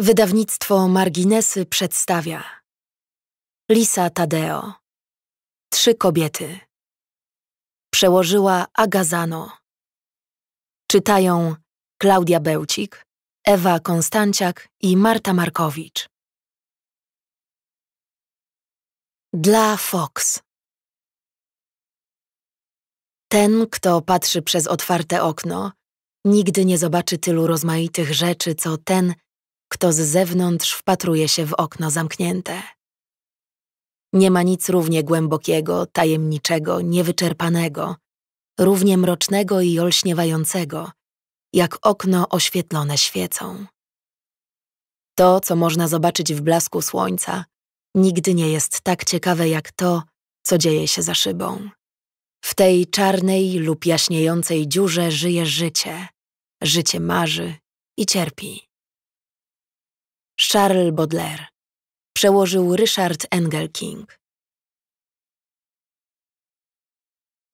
Wydawnictwo Marginesy przedstawia Lisa Tadeo Trzy kobiety Przełożyła Agazano Czytają Klaudia Bełcik, Ewa Konstanciak i Marta Markowicz Dla Fox Ten, kto patrzy przez otwarte okno, nigdy nie zobaczy tylu rozmaitych rzeczy, co ten, kto z zewnątrz wpatruje się w okno zamknięte. Nie ma nic równie głębokiego, tajemniczego, niewyczerpanego, równie mrocznego i olśniewającego, jak okno oświetlone świecą. To, co można zobaczyć w blasku słońca, nigdy nie jest tak ciekawe jak to, co dzieje się za szybą. W tej czarnej lub jaśniejącej dziurze żyje życie, życie marzy i cierpi. Charles Baudelaire. Przełożył Ryszard Engelking.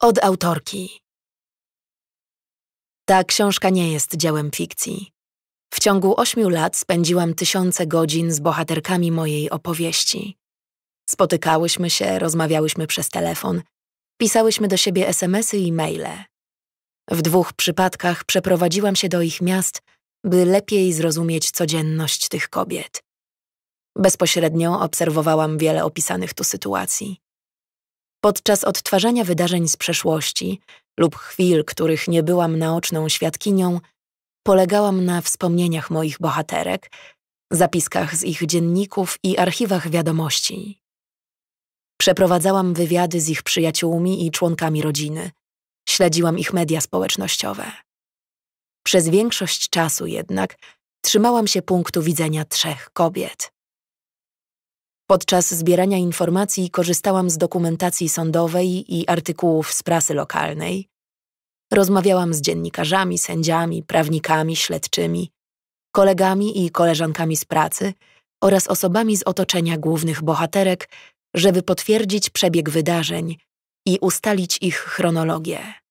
Od autorki. Ta książka nie jest dziełem fikcji. W ciągu ośmiu lat spędziłam tysiące godzin z bohaterkami mojej opowieści. Spotykałyśmy się, rozmawiałyśmy przez telefon, pisałyśmy do siebie SMSy i maile. W dwóch przypadkach przeprowadziłam się do ich miast by lepiej zrozumieć codzienność tych kobiet. Bezpośrednio obserwowałam wiele opisanych tu sytuacji. Podczas odtwarzania wydarzeń z przeszłości lub chwil, których nie byłam naoczną świadkinią, polegałam na wspomnieniach moich bohaterek, zapiskach z ich dzienników i archiwach wiadomości. Przeprowadzałam wywiady z ich przyjaciółmi i członkami rodziny, śledziłam ich media społecznościowe. Przez większość czasu jednak trzymałam się punktu widzenia trzech kobiet. Podczas zbierania informacji korzystałam z dokumentacji sądowej i artykułów z prasy lokalnej. Rozmawiałam z dziennikarzami, sędziami, prawnikami, śledczymi, kolegami i koleżankami z pracy oraz osobami z otoczenia głównych bohaterek, żeby potwierdzić przebieg wydarzeń i ustalić ich chronologię.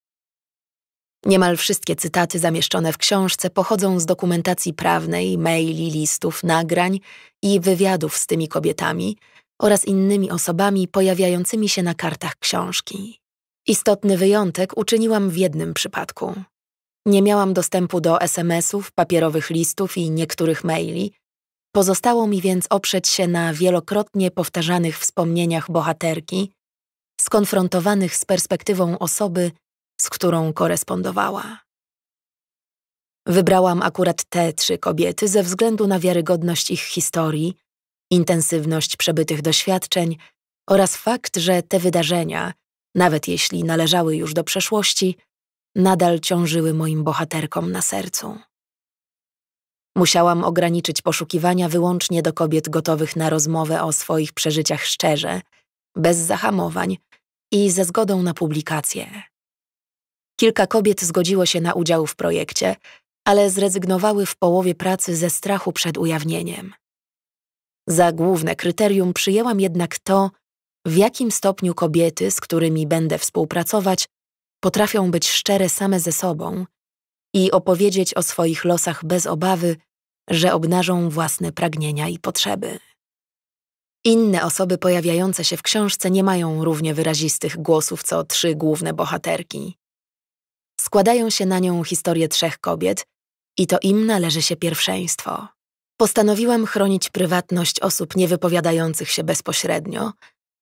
Niemal wszystkie cytaty zamieszczone w książce pochodzą z dokumentacji prawnej, maili, listów, nagrań i wywiadów z tymi kobietami oraz innymi osobami pojawiającymi się na kartach książki. Istotny wyjątek uczyniłam w jednym przypadku. Nie miałam dostępu do SMS-ów, papierowych listów i niektórych maili. Pozostało mi więc oprzeć się na wielokrotnie powtarzanych wspomnieniach bohaterki, skonfrontowanych z perspektywą osoby, z którą korespondowała. Wybrałam akurat te trzy kobiety ze względu na wiarygodność ich historii, intensywność przebytych doświadczeń oraz fakt, że te wydarzenia, nawet jeśli należały już do przeszłości, nadal ciążyły moim bohaterkom na sercu. Musiałam ograniczyć poszukiwania wyłącznie do kobiet gotowych na rozmowę o swoich przeżyciach szczerze, bez zahamowań i ze zgodą na publikację. Kilka kobiet zgodziło się na udział w projekcie, ale zrezygnowały w połowie pracy ze strachu przed ujawnieniem. Za główne kryterium przyjęłam jednak to, w jakim stopniu kobiety, z którymi będę współpracować, potrafią być szczere same ze sobą i opowiedzieć o swoich losach bez obawy, że obnażą własne pragnienia i potrzeby. Inne osoby pojawiające się w książce nie mają równie wyrazistych głosów co trzy główne bohaterki składają się na nią historie trzech kobiet i to im należy się pierwszeństwo. Postanowiłam chronić prywatność osób niewypowiadających się bezpośrednio,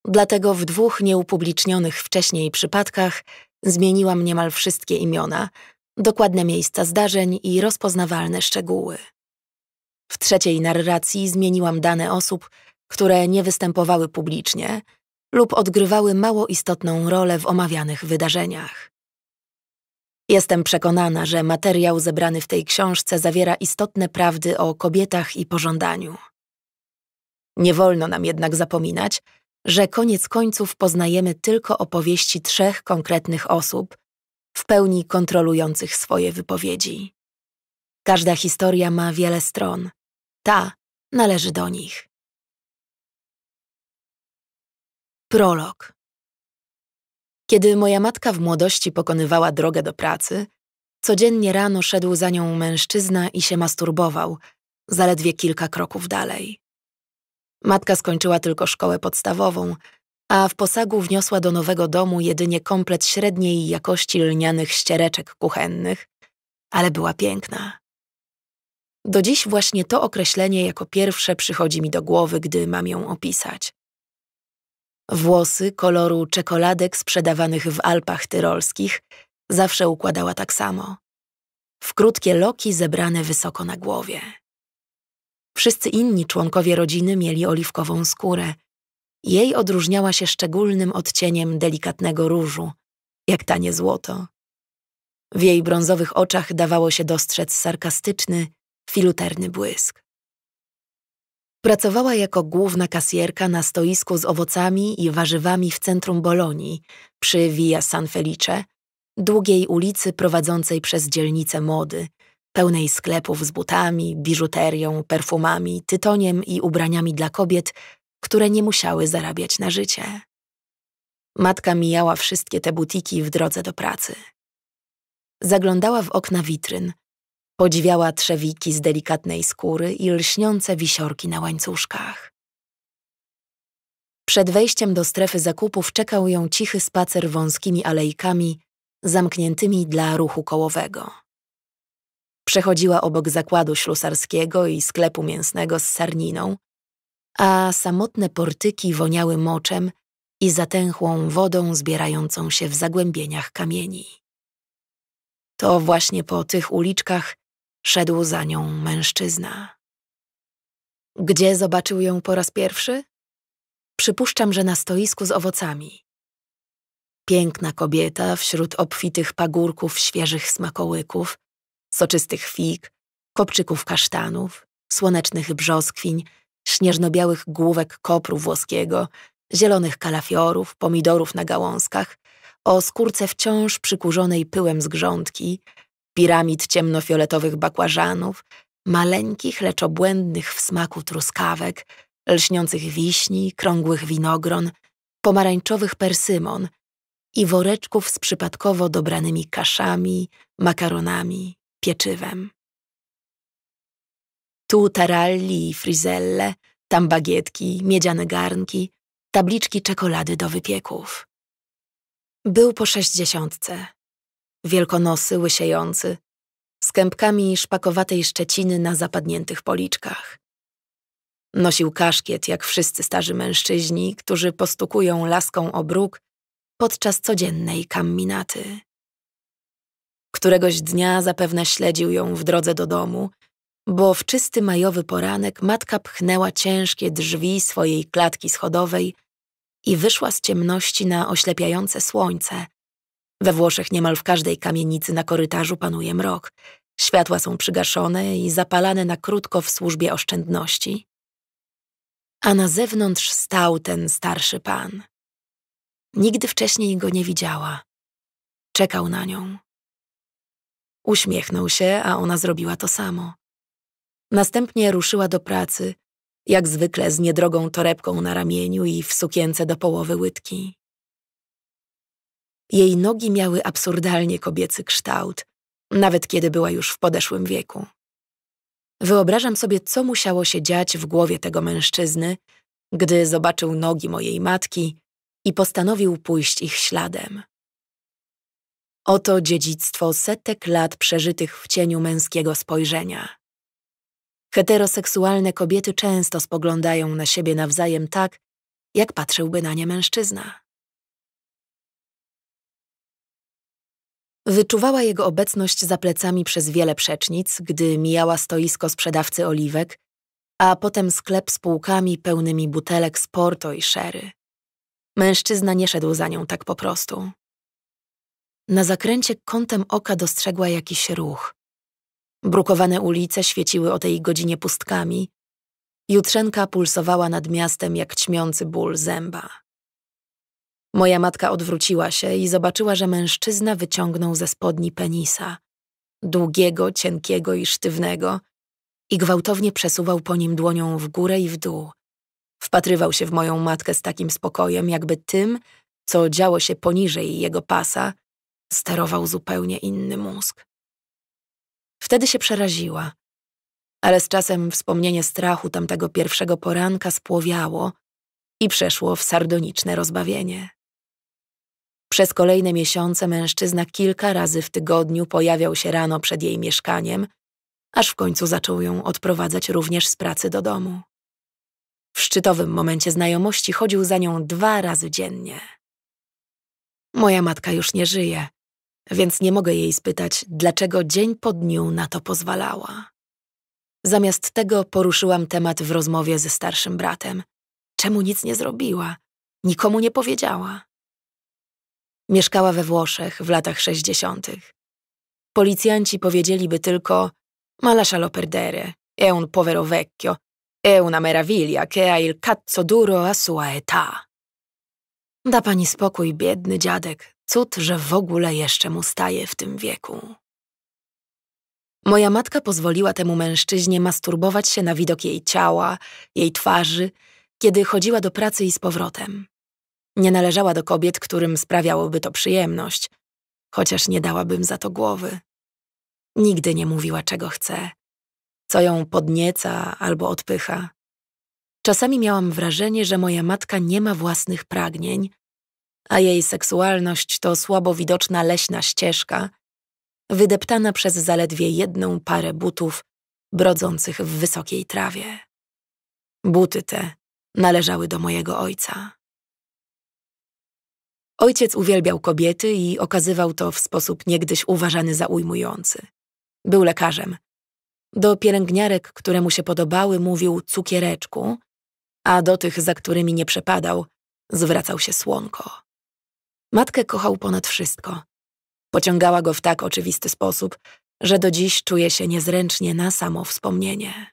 dlatego w dwóch nieupublicznionych wcześniej przypadkach zmieniłam niemal wszystkie imiona, dokładne miejsca zdarzeń i rozpoznawalne szczegóły. W trzeciej narracji zmieniłam dane osób, które nie występowały publicznie lub odgrywały mało istotną rolę w omawianych wydarzeniach. Jestem przekonana, że materiał zebrany w tej książce zawiera istotne prawdy o kobietach i pożądaniu. Nie wolno nam jednak zapominać, że koniec końców poznajemy tylko opowieści trzech konkretnych osób, w pełni kontrolujących swoje wypowiedzi. Każda historia ma wiele stron. Ta należy do nich. Prolog kiedy moja matka w młodości pokonywała drogę do pracy, codziennie rano szedł za nią mężczyzna i się masturbował, zaledwie kilka kroków dalej. Matka skończyła tylko szkołę podstawową, a w posagu wniosła do nowego domu jedynie komplet średniej jakości lnianych ściereczek kuchennych, ale była piękna. Do dziś właśnie to określenie jako pierwsze przychodzi mi do głowy, gdy mam ją opisać. Włosy koloru czekoladek sprzedawanych w Alpach Tyrolskich zawsze układała tak samo. W krótkie loki zebrane wysoko na głowie. Wszyscy inni członkowie rodziny mieli oliwkową skórę. Jej odróżniała się szczególnym odcieniem delikatnego różu, jak tanie złoto. W jej brązowych oczach dawało się dostrzec sarkastyczny, filuterny błysk. Pracowała jako główna kasjerka na stoisku z owocami i warzywami w centrum Bolonii, przy Via San Felice, długiej ulicy prowadzącej przez dzielnicę mody, pełnej sklepów z butami, biżuterią, perfumami, tytoniem i ubraniami dla kobiet, które nie musiały zarabiać na życie. Matka mijała wszystkie te butiki w drodze do pracy. Zaglądała w okna witryn, Podziwiała trzewiki z delikatnej skóry i lśniące wisiorki na łańcuszkach. Przed wejściem do strefy zakupów czekał ją cichy spacer wąskimi alejkami, zamkniętymi dla ruchu kołowego. Przechodziła obok zakładu ślusarskiego i sklepu mięsnego z sarniną, a samotne portyki woniały moczem i zatęchłą wodą zbierającą się w zagłębieniach kamieni. To właśnie po tych uliczkach Szedł za nią mężczyzna. Gdzie zobaczył ją po raz pierwszy? Przypuszczam, że na stoisku z owocami. Piękna kobieta wśród obfitych pagórków świeżych smakołyków, soczystych fig, kopczyków kasztanów, słonecznych brzoskwiń, śnieżnobiałych główek kopru włoskiego, zielonych kalafiorów, pomidorów na gałązkach, o skórce wciąż przykurzonej pyłem z grządki, piramid ciemnofioletowych bakłażanów, maleńkich, lecz obłędnych w smaku truskawek, lśniących wiśni, krągłych winogron, pomarańczowych persymon i woreczków z przypadkowo dobranymi kaszami, makaronami, pieczywem. Tu taralli i frizelle, tam bagietki, miedziane garnki, tabliczki czekolady do wypieków. Był po sześćdziesiątce, wielkonosy, łysiejący, z kępkami szpakowatej szczeciny na zapadniętych policzkach. Nosił kaszkiet, jak wszyscy starzy mężczyźni, którzy postukują laską o bruk podczas codziennej kamminaty. Któregoś dnia zapewne śledził ją w drodze do domu, bo w czysty majowy poranek matka pchnęła ciężkie drzwi swojej klatki schodowej i wyszła z ciemności na oślepiające słońce, we Włoszech niemal w każdej kamienicy na korytarzu panuje mrok. Światła są przygaszone i zapalane na krótko w służbie oszczędności. A na zewnątrz stał ten starszy pan. Nigdy wcześniej go nie widziała. Czekał na nią. Uśmiechnął się, a ona zrobiła to samo. Następnie ruszyła do pracy, jak zwykle z niedrogą torebką na ramieniu i w sukience do połowy łydki. Jej nogi miały absurdalnie kobiecy kształt, nawet kiedy była już w podeszłym wieku. Wyobrażam sobie, co musiało się dziać w głowie tego mężczyzny, gdy zobaczył nogi mojej matki i postanowił pójść ich śladem. Oto dziedzictwo setek lat przeżytych w cieniu męskiego spojrzenia. Heteroseksualne kobiety często spoglądają na siebie nawzajem tak, jak patrzyłby na nie mężczyzna. Wyczuwała jego obecność za plecami przez wiele przecznic, gdy mijała stoisko sprzedawcy oliwek, a potem sklep z półkami pełnymi butelek z porto i szery. Mężczyzna nie szedł za nią tak po prostu. Na zakręcie kątem oka dostrzegła jakiś ruch. Brukowane ulice świeciły o tej godzinie pustkami. Jutrzenka pulsowała nad miastem jak ćmiący ból zęba. Moja matka odwróciła się i zobaczyła, że mężczyzna wyciągnął ze spodni penisa. Długiego, cienkiego i sztywnego. I gwałtownie przesuwał po nim dłonią w górę i w dół. Wpatrywał się w moją matkę z takim spokojem, jakby tym, co działo się poniżej jego pasa, sterował zupełnie inny mózg. Wtedy się przeraziła, ale z czasem wspomnienie strachu tamtego pierwszego poranka spłowiało i przeszło w sardoniczne rozbawienie. Przez kolejne miesiące mężczyzna kilka razy w tygodniu pojawiał się rano przed jej mieszkaniem, aż w końcu zaczął ją odprowadzać również z pracy do domu. W szczytowym momencie znajomości chodził za nią dwa razy dziennie. Moja matka już nie żyje, więc nie mogę jej spytać, dlaczego dzień po dniu na to pozwalała. Zamiast tego poruszyłam temat w rozmowie ze starszym bratem. Czemu nic nie zrobiła? Nikomu nie powiedziała. Mieszkała we Włoszech w latach 60. Policjanci powiedzieliby tylko ma lascialo perdere, è un povero vecchio, è una meraviglia che ha il cazzo duro a sua età. Da pani spokój, biedny dziadek, cud, że w ogóle jeszcze mu staje w tym wieku. Moja matka pozwoliła temu mężczyźnie masturbować się na widok jej ciała, jej twarzy, kiedy chodziła do pracy i z powrotem. Nie należała do kobiet, którym sprawiałoby to przyjemność, chociaż nie dałabym za to głowy. Nigdy nie mówiła, czego chce, co ją podnieca albo odpycha. Czasami miałam wrażenie, że moja matka nie ma własnych pragnień, a jej seksualność to słabo widoczna leśna ścieżka, wydeptana przez zaledwie jedną parę butów brodzących w wysokiej trawie. Buty te należały do mojego ojca. Ojciec uwielbiał kobiety i okazywał to w sposób niegdyś uważany za ujmujący. Był lekarzem. Do pielęgniarek, które mu się podobały, mówił cukiereczku, a do tych, za którymi nie przepadał, zwracał się słonko. Matkę kochał ponad wszystko. Pociągała go w tak oczywisty sposób, że do dziś czuje się niezręcznie na samo wspomnienie.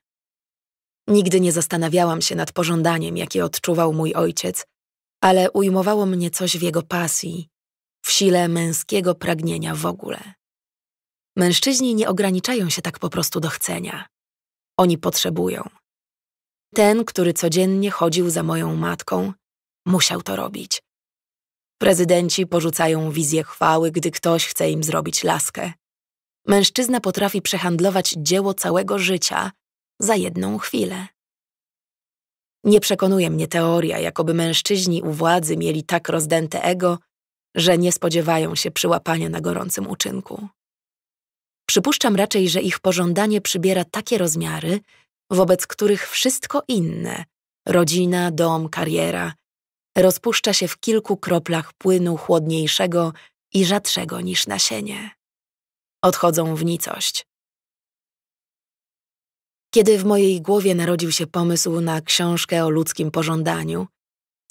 Nigdy nie zastanawiałam się nad pożądaniem, jakie odczuwał mój ojciec, ale ujmowało mnie coś w jego pasji, w sile męskiego pragnienia w ogóle. Mężczyźni nie ograniczają się tak po prostu do chcenia. Oni potrzebują. Ten, który codziennie chodził za moją matką, musiał to robić. Prezydenci porzucają wizję chwały, gdy ktoś chce im zrobić laskę. Mężczyzna potrafi przehandlować dzieło całego życia za jedną chwilę. Nie przekonuje mnie teoria, jakoby mężczyźni u władzy mieli tak rozdęte ego, że nie spodziewają się przyłapania na gorącym uczynku. Przypuszczam raczej, że ich pożądanie przybiera takie rozmiary, wobec których wszystko inne rodzina, dom, kariera rozpuszcza się w kilku kroplach płynu chłodniejszego i rzadszego niż nasienie. Odchodzą w nicość, kiedy w mojej głowie narodził się pomysł na książkę o ludzkim pożądaniu,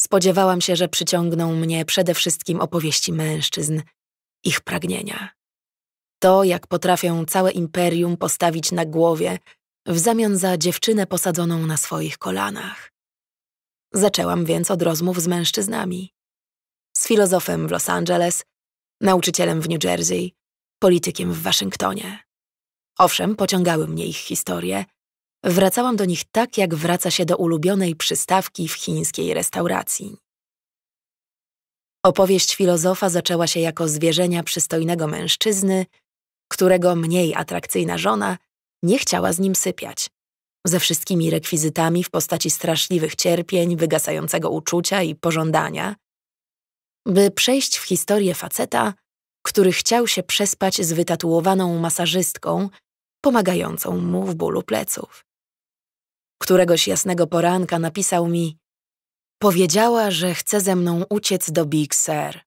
spodziewałam się, że przyciągną mnie przede wszystkim opowieści mężczyzn, ich pragnienia. To, jak potrafią całe imperium postawić na głowie w zamian za dziewczynę posadzoną na swoich kolanach. Zaczęłam więc od rozmów z mężczyznami. Z filozofem w Los Angeles, nauczycielem w New Jersey, politykiem w Waszyngtonie. Owszem, pociągały mnie ich historie, Wracałam do nich tak, jak wraca się do ulubionej przystawki w chińskiej restauracji. Opowieść filozofa zaczęła się jako zwierzenia przystojnego mężczyzny, którego mniej atrakcyjna żona nie chciała z nim sypiać. Ze wszystkimi rekwizytami w postaci straszliwych cierpień, wygasającego uczucia i pożądania, by przejść w historię faceta, który chciał się przespać z wytatuowaną masażystką, pomagającą mu w bólu pleców. Któregoś jasnego poranka napisał mi Powiedziała, że chce ze mną uciec do Big Sur.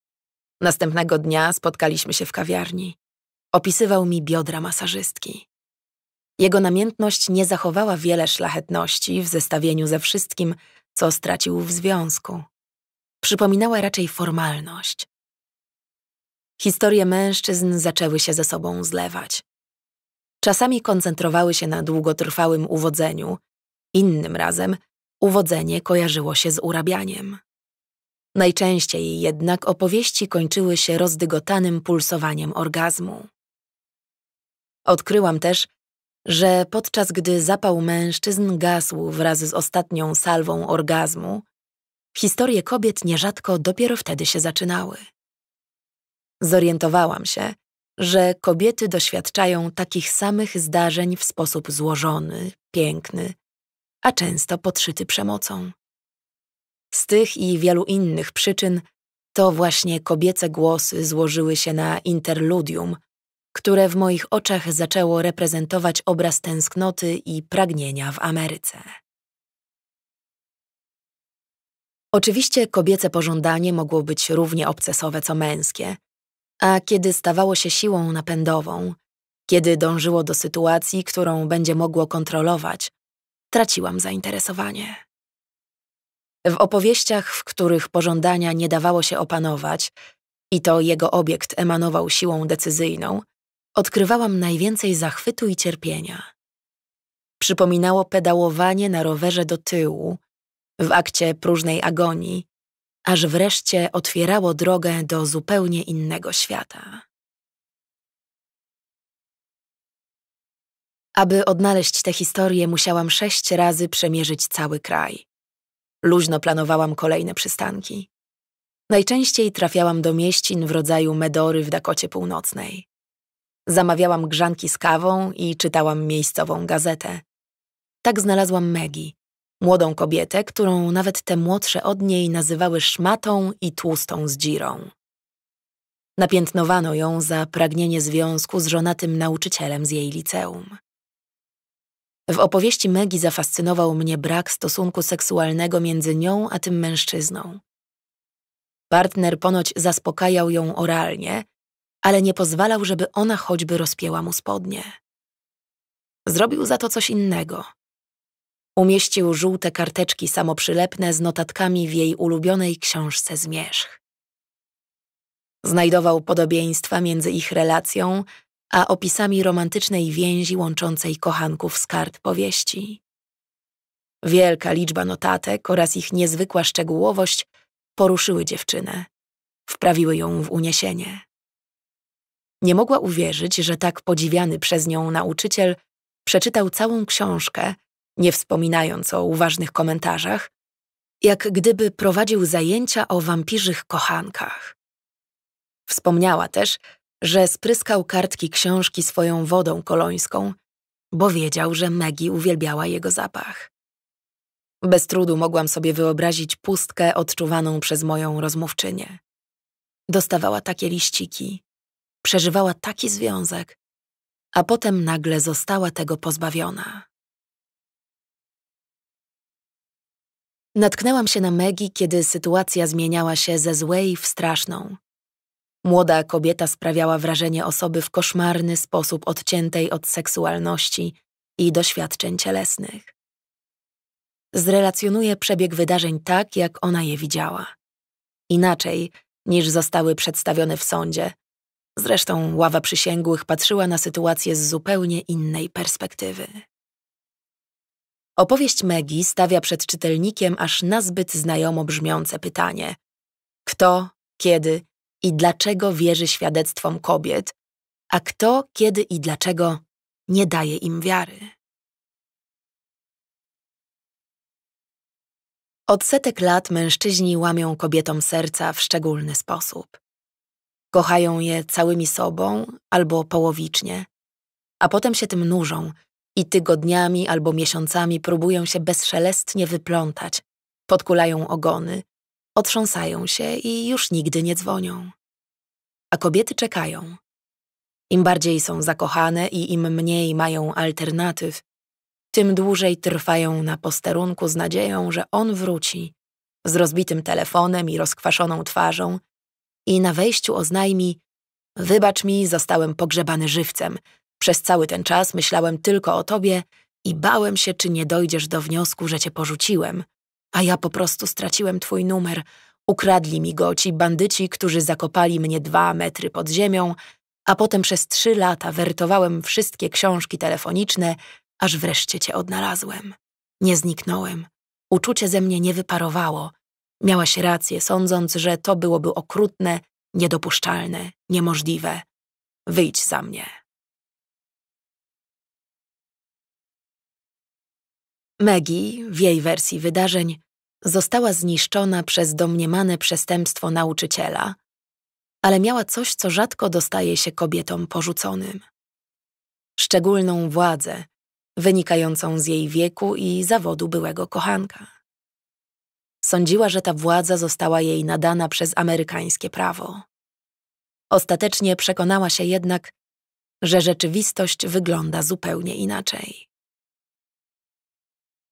Następnego dnia spotkaliśmy się w kawiarni. Opisywał mi biodra masażystki. Jego namiętność nie zachowała wiele szlachetności w zestawieniu ze wszystkim, co stracił w związku. Przypominała raczej formalność. Historie mężczyzn zaczęły się ze sobą zlewać. Czasami koncentrowały się na długotrwałym uwodzeniu, Innym razem uwodzenie kojarzyło się z urabianiem. Najczęściej jednak opowieści kończyły się rozdygotanym pulsowaniem orgazmu. Odkryłam też, że podczas gdy zapał mężczyzn gasł wraz z ostatnią salwą orgazmu, historie kobiet nierzadko dopiero wtedy się zaczynały. Zorientowałam się, że kobiety doświadczają takich samych zdarzeń w sposób złożony, piękny a często podszyty przemocą. Z tych i wielu innych przyczyn to właśnie kobiece głosy złożyły się na interludium, które w moich oczach zaczęło reprezentować obraz tęsknoty i pragnienia w Ameryce. Oczywiście kobiece pożądanie mogło być równie obcesowe co męskie, a kiedy stawało się siłą napędową, kiedy dążyło do sytuacji, którą będzie mogło kontrolować, traciłam zainteresowanie. W opowieściach, w których pożądania nie dawało się opanować i to jego obiekt emanował siłą decyzyjną, odkrywałam najwięcej zachwytu i cierpienia. Przypominało pedałowanie na rowerze do tyłu, w akcie próżnej agonii, aż wreszcie otwierało drogę do zupełnie innego świata. Aby odnaleźć tę historię, musiałam sześć razy przemierzyć cały kraj. Luźno planowałam kolejne przystanki. Najczęściej trafiałam do mieścin w rodzaju Medory w Dakocie Północnej. Zamawiałam grzanki z kawą i czytałam miejscową gazetę. Tak znalazłam Megi, młodą kobietę, którą nawet te młodsze od niej nazywały szmatą i tłustą zdzirą. Napiętnowano ją za pragnienie związku z żonatym nauczycielem z jej liceum. W opowieści Megi zafascynował mnie brak stosunku seksualnego między nią a tym mężczyzną. Partner ponoć zaspokajał ją oralnie, ale nie pozwalał, żeby ona choćby rozpięła mu spodnie. Zrobił za to coś innego. Umieścił żółte karteczki samoprzylepne z notatkami w jej ulubionej książce Zmierzch. Znajdował podobieństwa między ich relacją a opisami romantycznej więzi łączącej kochanków z kart powieści. Wielka liczba notatek oraz ich niezwykła szczegółowość poruszyły dziewczynę, wprawiły ją w uniesienie. Nie mogła uwierzyć, że tak podziwiany przez nią nauczyciel przeczytał całą książkę, nie wspominając o uważnych komentarzach, jak gdyby prowadził zajęcia o wampirzych kochankach. Wspomniała też, że spryskał kartki książki swoją wodą kolońską, bo wiedział, że Megi uwielbiała jego zapach. Bez trudu mogłam sobie wyobrazić pustkę odczuwaną przez moją rozmówczynię. Dostawała takie liściki, przeżywała taki związek, a potem nagle została tego pozbawiona. Natknęłam się na Megi, kiedy sytuacja zmieniała się ze złej w straszną. Młoda kobieta sprawiała wrażenie osoby w koszmarny sposób odciętej od seksualności i doświadczeń cielesnych. Zrelacjonuje przebieg wydarzeń tak, jak ona je widziała. Inaczej niż zostały przedstawione w sądzie. Zresztą ława przysięgłych patrzyła na sytuację z zupełnie innej perspektywy. Opowieść Megi stawia przed czytelnikiem aż nazbyt znajomo brzmiące pytanie: kto, kiedy i dlaczego wierzy świadectwom kobiet, a kto, kiedy i dlaczego nie daje im wiary. Od setek lat mężczyźni łamią kobietom serca w szczególny sposób. Kochają je całymi sobą albo połowicznie, a potem się tym nużą i tygodniami albo miesiącami próbują się bezszelestnie wyplątać, podkulają ogony, otrząsają się i już nigdy nie dzwonią. A kobiety czekają. Im bardziej są zakochane i im mniej mają alternatyw, tym dłużej trwają na posterunku z nadzieją, że on wróci, z rozbitym telefonem i rozkwaszoną twarzą i na wejściu oznajmi Wybacz mi, zostałem pogrzebany żywcem. Przez cały ten czas myślałem tylko o tobie i bałem się, czy nie dojdziesz do wniosku, że cię porzuciłem – a ja po prostu straciłem twój numer. Ukradli mi go ci bandyci, którzy zakopali mnie dwa metry pod ziemią, a potem przez trzy lata wertowałem wszystkie książki telefoniczne, aż wreszcie cię odnalazłem. Nie zniknąłem. Uczucie ze mnie nie wyparowało. Miałaś rację, sądząc, że to byłoby okrutne, niedopuszczalne, niemożliwe. Wyjdź za mnie. Maggie, w jej wersji wydarzeń, została zniszczona przez domniemane przestępstwo nauczyciela, ale miała coś, co rzadko dostaje się kobietom porzuconym. Szczególną władzę, wynikającą z jej wieku i zawodu byłego kochanka. Sądziła, że ta władza została jej nadana przez amerykańskie prawo. Ostatecznie przekonała się jednak, że rzeczywistość wygląda zupełnie inaczej.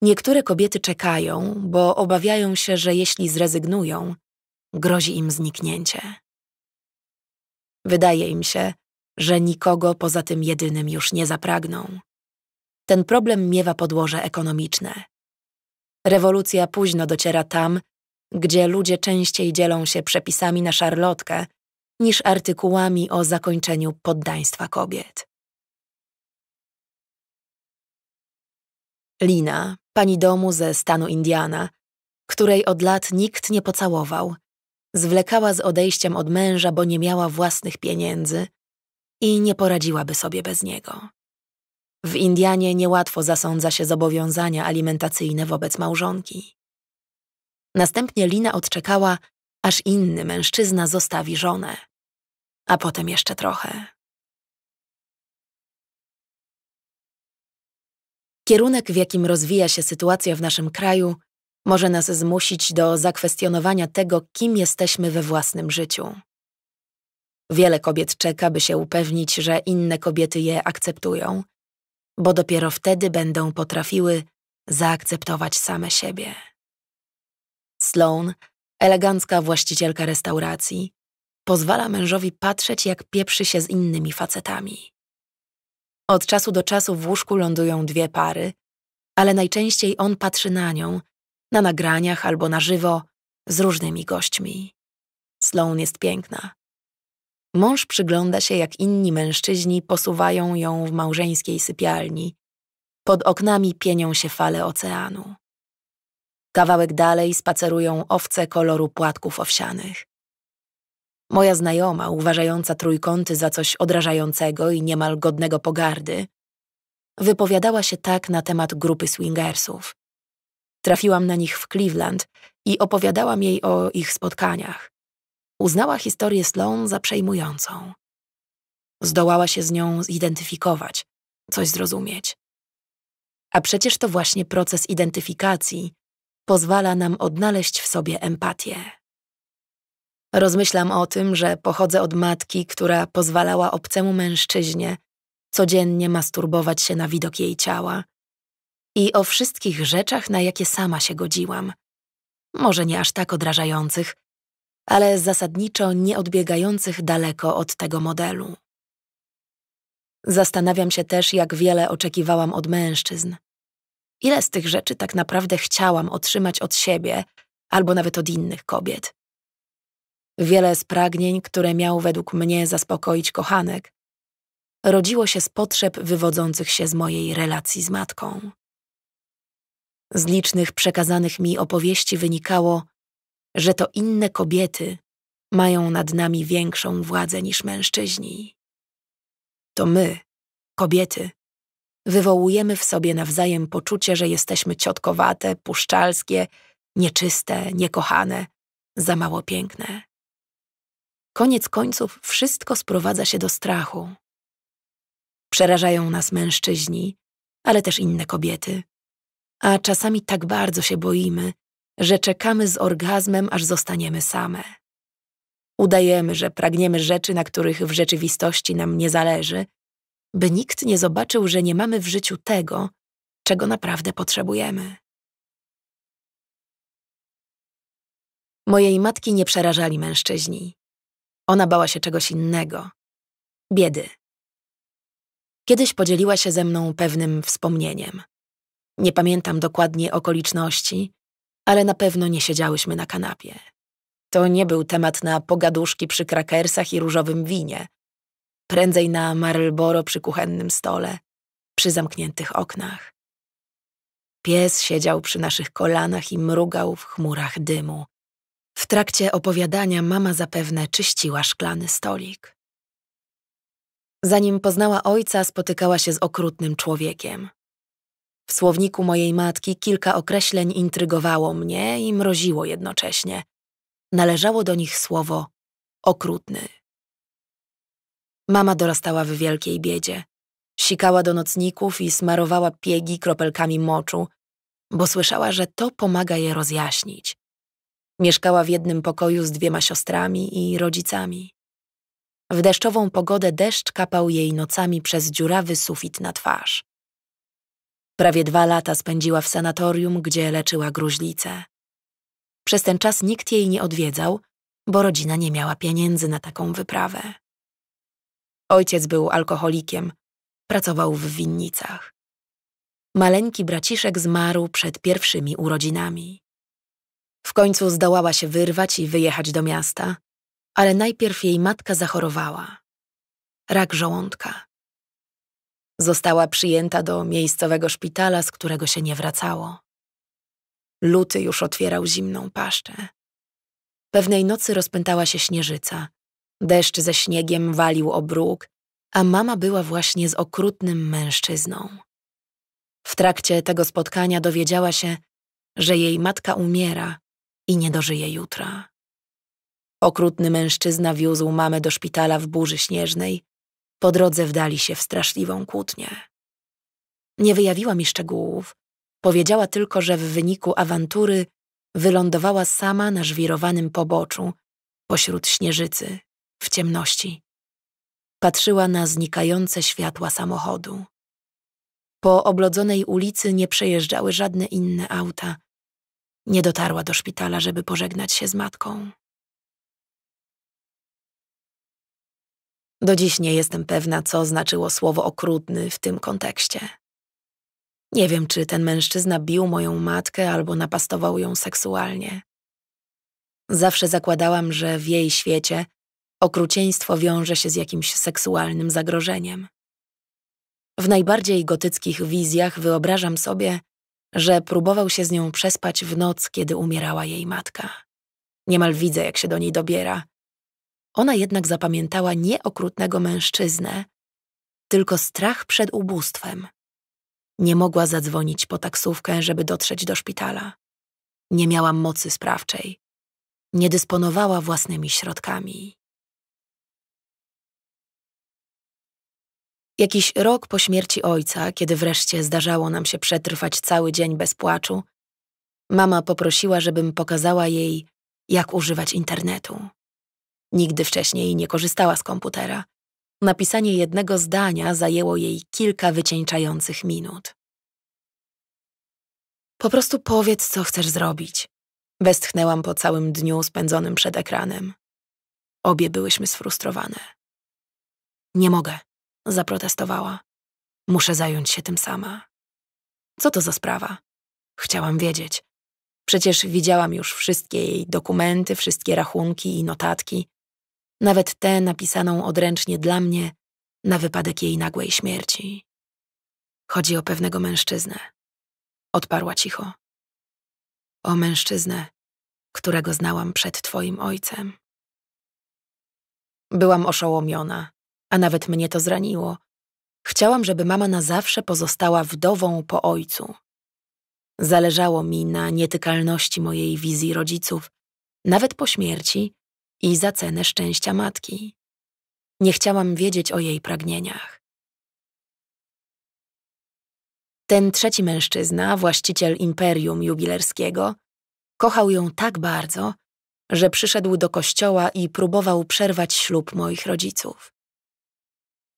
Niektóre kobiety czekają, bo obawiają się, że jeśli zrezygnują, grozi im zniknięcie. Wydaje im się, że nikogo poza tym jedynym już nie zapragną. Ten problem miewa podłoże ekonomiczne. Rewolucja późno dociera tam, gdzie ludzie częściej dzielą się przepisami na szarlotkę niż artykułami o zakończeniu poddaństwa kobiet. Lina pani domu ze stanu Indiana, której od lat nikt nie pocałował, zwlekała z odejściem od męża, bo nie miała własnych pieniędzy i nie poradziłaby sobie bez niego. W Indianie niełatwo zasądza się zobowiązania alimentacyjne wobec małżonki. Następnie Lina odczekała, aż inny mężczyzna zostawi żonę, a potem jeszcze trochę. Kierunek, w jakim rozwija się sytuacja w naszym kraju, może nas zmusić do zakwestionowania tego, kim jesteśmy we własnym życiu. Wiele kobiet czeka, by się upewnić, że inne kobiety je akceptują, bo dopiero wtedy będą potrafiły zaakceptować same siebie. Sloan, elegancka właścicielka restauracji, pozwala mężowi patrzeć, jak pieprzy się z innymi facetami. Od czasu do czasu w łóżku lądują dwie pary, ale najczęściej on patrzy na nią, na nagraniach albo na żywo, z różnymi gośćmi. Sloan jest piękna. Mąż przygląda się, jak inni mężczyźni posuwają ją w małżeńskiej sypialni. Pod oknami pienią się fale oceanu. Kawałek dalej spacerują owce koloru płatków owsianych. Moja znajoma, uważająca trójkąty za coś odrażającego i niemal godnego pogardy, wypowiadała się tak na temat grupy swingersów. Trafiłam na nich w Cleveland i opowiadałam jej o ich spotkaniach. Uznała historię Sloan za przejmującą. Zdołała się z nią zidentyfikować, coś zrozumieć. A przecież to właśnie proces identyfikacji pozwala nam odnaleźć w sobie empatię. Rozmyślam o tym, że pochodzę od matki, która pozwalała obcemu mężczyźnie codziennie masturbować się na widok jej ciała. I o wszystkich rzeczach, na jakie sama się godziłam. Może nie aż tak odrażających, ale zasadniczo nie odbiegających daleko od tego modelu. Zastanawiam się też, jak wiele oczekiwałam od mężczyzn. Ile z tych rzeczy tak naprawdę chciałam otrzymać od siebie albo nawet od innych kobiet. Wiele z pragnień, które miał według mnie zaspokoić kochanek, rodziło się z potrzeb wywodzących się z mojej relacji z matką. Z licznych przekazanych mi opowieści wynikało, że to inne kobiety mają nad nami większą władzę niż mężczyźni. To my, kobiety, wywołujemy w sobie nawzajem poczucie, że jesteśmy ciotkowate, puszczalskie, nieczyste, niekochane, za mało piękne. Koniec końców wszystko sprowadza się do strachu. Przerażają nas mężczyźni, ale też inne kobiety. A czasami tak bardzo się boimy, że czekamy z orgazmem, aż zostaniemy same. Udajemy, że pragniemy rzeczy, na których w rzeczywistości nam nie zależy, by nikt nie zobaczył, że nie mamy w życiu tego, czego naprawdę potrzebujemy. Mojej matki nie przerażali mężczyźni. Ona bała się czegoś innego biedy. Kiedyś podzieliła się ze mną pewnym wspomnieniem. Nie pamiętam dokładnie okoliczności, ale na pewno nie siedziałyśmy na kanapie. To nie był temat na pogaduszki przy krakersach i różowym winie. Prędzej na Marlboro przy kuchennym stole, przy zamkniętych oknach. Pies siedział przy naszych kolanach i mrugał w chmurach dymu, w trakcie opowiadania mama zapewne czyściła szklany stolik. Zanim poznała ojca, spotykała się z okrutnym człowiekiem. W słowniku mojej matki kilka określeń intrygowało mnie i mroziło jednocześnie. Należało do nich słowo okrutny. Mama dorastała w wielkiej biedzie. Sikała do nocników i smarowała piegi kropelkami moczu, bo słyszała, że to pomaga je rozjaśnić. Mieszkała w jednym pokoju z dwiema siostrami i rodzicami. W deszczową pogodę deszcz kapał jej nocami przez dziurawy sufit na twarz. Prawie dwa lata spędziła w sanatorium, gdzie leczyła gruźlicę. Przez ten czas nikt jej nie odwiedzał, bo rodzina nie miała pieniędzy na taką wyprawę. Ojciec był alkoholikiem, pracował w winnicach. Maleńki braciszek zmarł przed pierwszymi urodzinami. W końcu zdołała się wyrwać i wyjechać do miasta, ale najpierw jej matka zachorowała. Rak żołądka. Została przyjęta do miejscowego szpitala, z którego się nie wracało. Luty już otwierał zimną paszczę. Pewnej nocy rozpętała się śnieżyca. Deszcz ze śniegiem walił o bruk, a mama była właśnie z okrutnym mężczyzną. W trakcie tego spotkania dowiedziała się, że jej matka umiera i nie dożyje jutra. Okrutny mężczyzna wiózł mamę do szpitala w burzy śnieżnej. Po drodze wdali się w straszliwą kłótnię. Nie wyjawiła mi szczegółów. Powiedziała tylko, że w wyniku awantury wylądowała sama na żwirowanym poboczu, pośród śnieżycy, w ciemności. Patrzyła na znikające światła samochodu. Po oblodzonej ulicy nie przejeżdżały żadne inne auta – nie dotarła do szpitala, żeby pożegnać się z matką. Do dziś nie jestem pewna, co znaczyło słowo okrutny w tym kontekście. Nie wiem, czy ten mężczyzna bił moją matkę albo napastował ją seksualnie. Zawsze zakładałam, że w jej świecie okrucieństwo wiąże się z jakimś seksualnym zagrożeniem. W najbardziej gotyckich wizjach wyobrażam sobie, że próbował się z nią przespać w noc, kiedy umierała jej matka. Niemal widzę, jak się do niej dobiera. Ona jednak zapamiętała nie okrutnego mężczyznę, tylko strach przed ubóstwem. Nie mogła zadzwonić po taksówkę, żeby dotrzeć do szpitala. Nie miała mocy sprawczej. Nie dysponowała własnymi środkami. Jakiś rok po śmierci ojca, kiedy wreszcie zdarzało nam się przetrwać cały dzień bez płaczu, mama poprosiła, żebym pokazała jej, jak używać internetu. Nigdy wcześniej nie korzystała z komputera. Napisanie jednego zdania zajęło jej kilka wycieńczających minut. Po prostu powiedz, co chcesz zrobić. Westchnęłam po całym dniu spędzonym przed ekranem. Obie byłyśmy sfrustrowane. Nie mogę, zaprotestowała. Muszę zająć się tym sama. Co to za sprawa? Chciałam wiedzieć. Przecież widziałam już wszystkie jej dokumenty, wszystkie rachunki i notatki, nawet tę napisaną odręcznie dla mnie na wypadek jej nagłej śmierci. Chodzi o pewnego mężczyznę. Odparła cicho. O mężczyznę, którego znałam przed twoim ojcem. Byłam oszołomiona a nawet mnie to zraniło. Chciałam, żeby mama na zawsze pozostała wdową po ojcu. Zależało mi na nietykalności mojej wizji rodziców, nawet po śmierci i za cenę szczęścia matki. Nie chciałam wiedzieć o jej pragnieniach. Ten trzeci mężczyzna, właściciel imperium jubilerskiego, kochał ją tak bardzo, że przyszedł do kościoła i próbował przerwać ślub moich rodziców.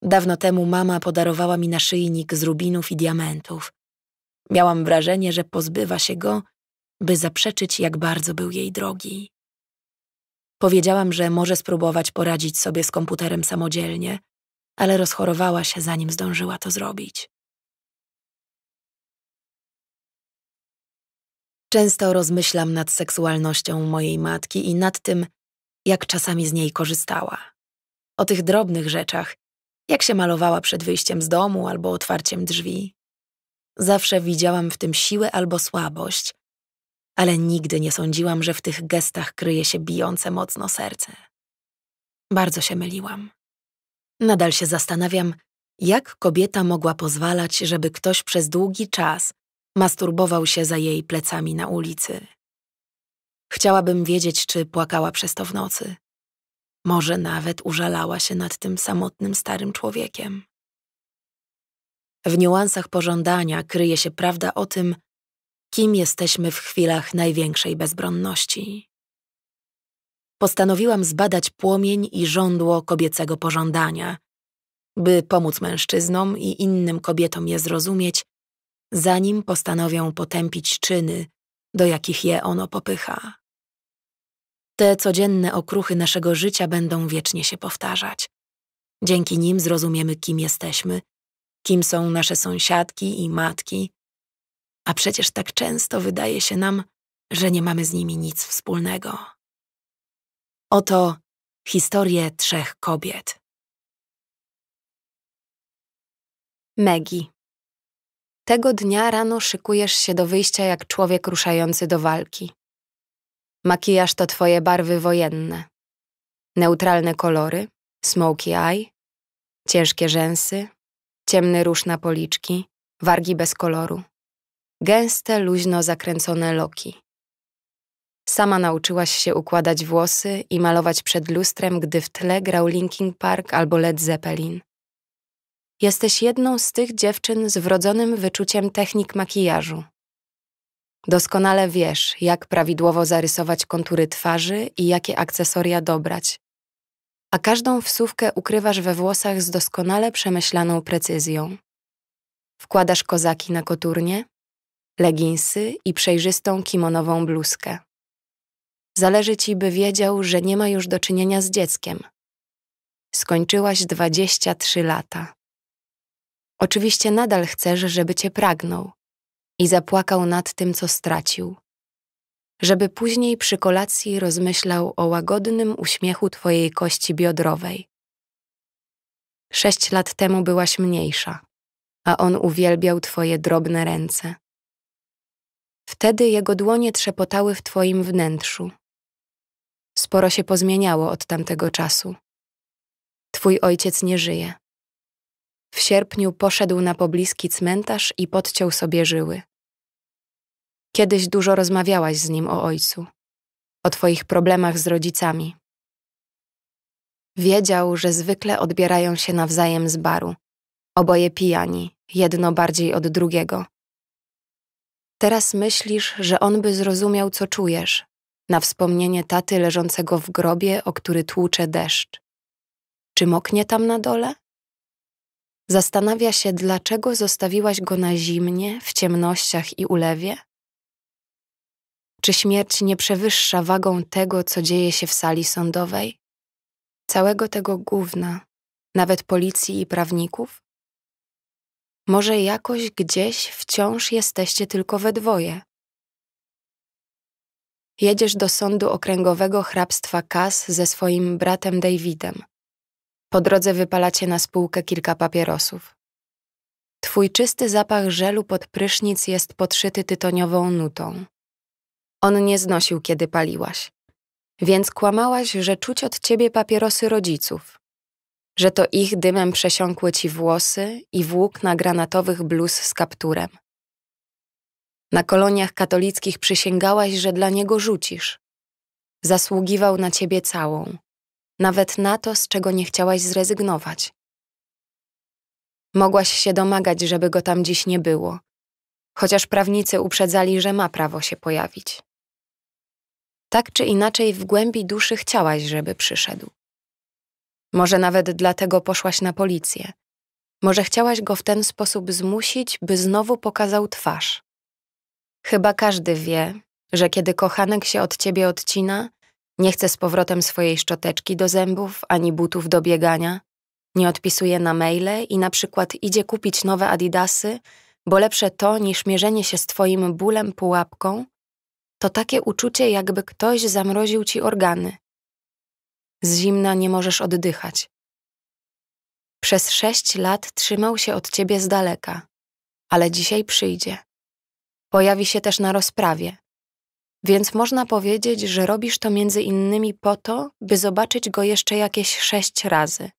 Dawno temu mama podarowała mi naszyjnik z rubinów i diamentów. Miałam wrażenie, że pozbywa się go, by zaprzeczyć, jak bardzo był jej drogi. Powiedziałam, że może spróbować poradzić sobie z komputerem samodzielnie, ale rozchorowała się, zanim zdążyła to zrobić. Często rozmyślam nad seksualnością mojej matki i nad tym, jak czasami z niej korzystała. O tych drobnych rzeczach, jak się malowała przed wyjściem z domu albo otwarciem drzwi. Zawsze widziałam w tym siłę albo słabość, ale nigdy nie sądziłam, że w tych gestach kryje się bijące mocno serce. Bardzo się myliłam. Nadal się zastanawiam, jak kobieta mogła pozwalać, żeby ktoś przez długi czas masturbował się za jej plecami na ulicy. Chciałabym wiedzieć, czy płakała przez to w nocy, może nawet użalała się nad tym samotnym starym człowiekiem. W niuansach pożądania kryje się prawda o tym, kim jesteśmy w chwilach największej bezbronności. Postanowiłam zbadać płomień i żądło kobiecego pożądania, by pomóc mężczyznom i innym kobietom je zrozumieć, zanim postanowią potępić czyny, do jakich je ono popycha. Te codzienne okruchy naszego życia będą wiecznie się powtarzać. Dzięki nim zrozumiemy, kim jesteśmy, kim są nasze sąsiadki i matki. A przecież tak często wydaje się nam, że nie mamy z nimi nic wspólnego. Oto historie trzech kobiet. Megi. Tego dnia rano szykujesz się do wyjścia jak człowiek ruszający do walki. Makijaż to twoje barwy wojenne. Neutralne kolory, smoky eye, ciężkie rzęsy, ciemny róż na policzki, wargi bez koloru. Gęste, luźno zakręcone loki. Sama nauczyłaś się układać włosy i malować przed lustrem, gdy w tle grał Linkin Park albo Led Zeppelin. Jesteś jedną z tych dziewczyn z wrodzonym wyczuciem technik makijażu. Doskonale wiesz, jak prawidłowo zarysować kontury twarzy i jakie akcesoria dobrać. A każdą wsówkę ukrywasz we włosach z doskonale przemyślaną precyzją. Wkładasz kozaki na koturnie, leginsy i przejrzystą kimonową bluzkę. Zależy ci, by wiedział, że nie ma już do czynienia z dzieckiem. Skończyłaś 23 lata. Oczywiście nadal chcesz, żeby cię pragnął i zapłakał nad tym, co stracił, żeby później przy kolacji rozmyślał o łagodnym uśmiechu twojej kości biodrowej. Sześć lat temu byłaś mniejsza, a on uwielbiał twoje drobne ręce. Wtedy jego dłonie trzepotały w twoim wnętrzu. Sporo się pozmieniało od tamtego czasu. Twój ojciec nie żyje. W sierpniu poszedł na pobliski cmentarz i podciął sobie żyły. Kiedyś dużo rozmawiałaś z nim o ojcu, o twoich problemach z rodzicami. Wiedział, że zwykle odbierają się nawzajem z baru, oboje pijani, jedno bardziej od drugiego. Teraz myślisz, że on by zrozumiał, co czujesz, na wspomnienie taty leżącego w grobie, o który tłucze deszcz. Czy moknie tam na dole? Zastanawia się, dlaczego zostawiłaś go na zimnie, w ciemnościach i ulewie? Czy śmierć nie przewyższa wagą tego, co dzieje się w sali sądowej? Całego tego gówna, nawet policji i prawników? Może jakoś gdzieś wciąż jesteście tylko we dwoje. Jedziesz do sądu okręgowego hrabstwa Kas ze swoim bratem Davidem. Po drodze wypalacie na spółkę kilka papierosów. Twój czysty zapach żelu pod prysznic jest podszyty tytoniową nutą. On nie znosił, kiedy paliłaś. Więc kłamałaś, że czuć od ciebie papierosy rodziców, że to ich dymem przesiąkły ci włosy i włókna granatowych bluz z kapturem. Na koloniach katolickich przysięgałaś, że dla niego rzucisz. Zasługiwał na ciebie całą, nawet na to, z czego nie chciałaś zrezygnować. Mogłaś się domagać, żeby go tam dziś nie było, chociaż prawnicy uprzedzali, że ma prawo się pojawić tak czy inaczej w głębi duszy chciałaś, żeby przyszedł. Może nawet dlatego poszłaś na policję. Może chciałaś go w ten sposób zmusić, by znowu pokazał twarz. Chyba każdy wie, że kiedy kochanek się od ciebie odcina, nie chce z powrotem swojej szczoteczki do zębów ani butów do biegania, nie odpisuje na maile i na przykład idzie kupić nowe Adidasy, bo lepsze to niż mierzenie się z twoim bólem pułapką to takie uczucie, jakby ktoś zamroził ci organy. Z zimna nie możesz oddychać. Przez sześć lat trzymał się od ciebie z daleka, ale dzisiaj przyjdzie. Pojawi się też na rozprawie. Więc można powiedzieć, że robisz to między innymi po to, by zobaczyć go jeszcze jakieś sześć razy.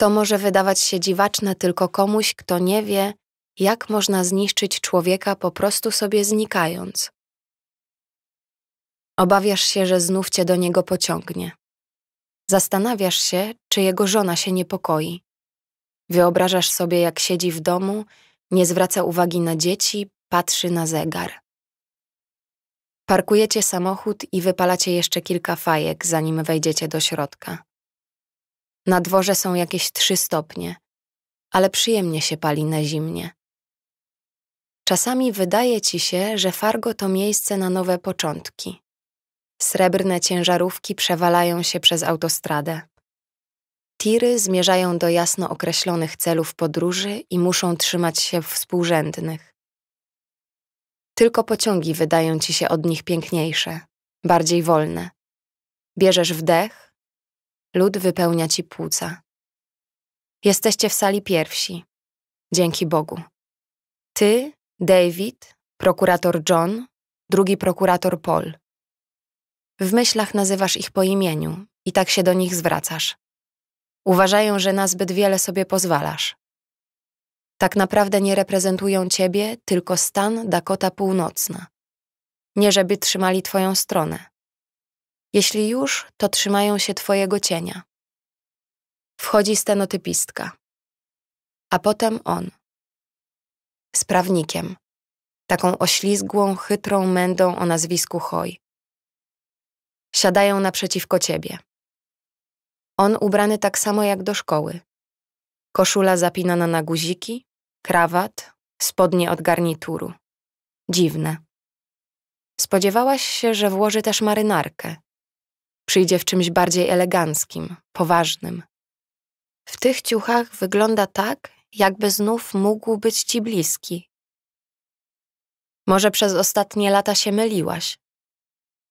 To może wydawać się dziwaczne tylko komuś, kto nie wie, jak można zniszczyć człowieka po prostu sobie znikając. Obawiasz się, że znów cię do niego pociągnie. Zastanawiasz się, czy jego żona się niepokoi. Wyobrażasz sobie, jak siedzi w domu, nie zwraca uwagi na dzieci, patrzy na zegar. Parkujecie samochód i wypalacie jeszcze kilka fajek, zanim wejdziecie do środka. Na dworze są jakieś trzy stopnie, ale przyjemnie się pali na zimnie. Czasami wydaje ci się, że Fargo to miejsce na nowe początki. Srebrne ciężarówki przewalają się przez autostradę. Tiry zmierzają do jasno określonych celów podróży i muszą trzymać się współrzędnych. Tylko pociągi wydają ci się od nich piękniejsze, bardziej wolne. Bierzesz wdech, lud wypełnia ci płuca. Jesteście w sali pierwsi. Dzięki Bogu. Ty, David, prokurator John, drugi prokurator Paul. W myślach nazywasz ich po imieniu i tak się do nich zwracasz. Uważają, że na zbyt wiele sobie pozwalasz. Tak naprawdę nie reprezentują ciebie, tylko stan Dakota Północna. Nie żeby trzymali twoją stronę. Jeśli już, to trzymają się twojego cienia. Wchodzi stenotypistka. A potem on. sprawnikiem, Taką oślizgłą, chytrą mędą o nazwisku Hoj. Siadają naprzeciwko ciebie. On ubrany tak samo jak do szkoły. Koszula zapinana na guziki, krawat, spodnie od garnituru. Dziwne. Spodziewałaś się, że włoży też marynarkę. Przyjdzie w czymś bardziej eleganckim, poważnym. W tych ciuchach wygląda tak, jakby znów mógł być ci bliski. Może przez ostatnie lata się myliłaś.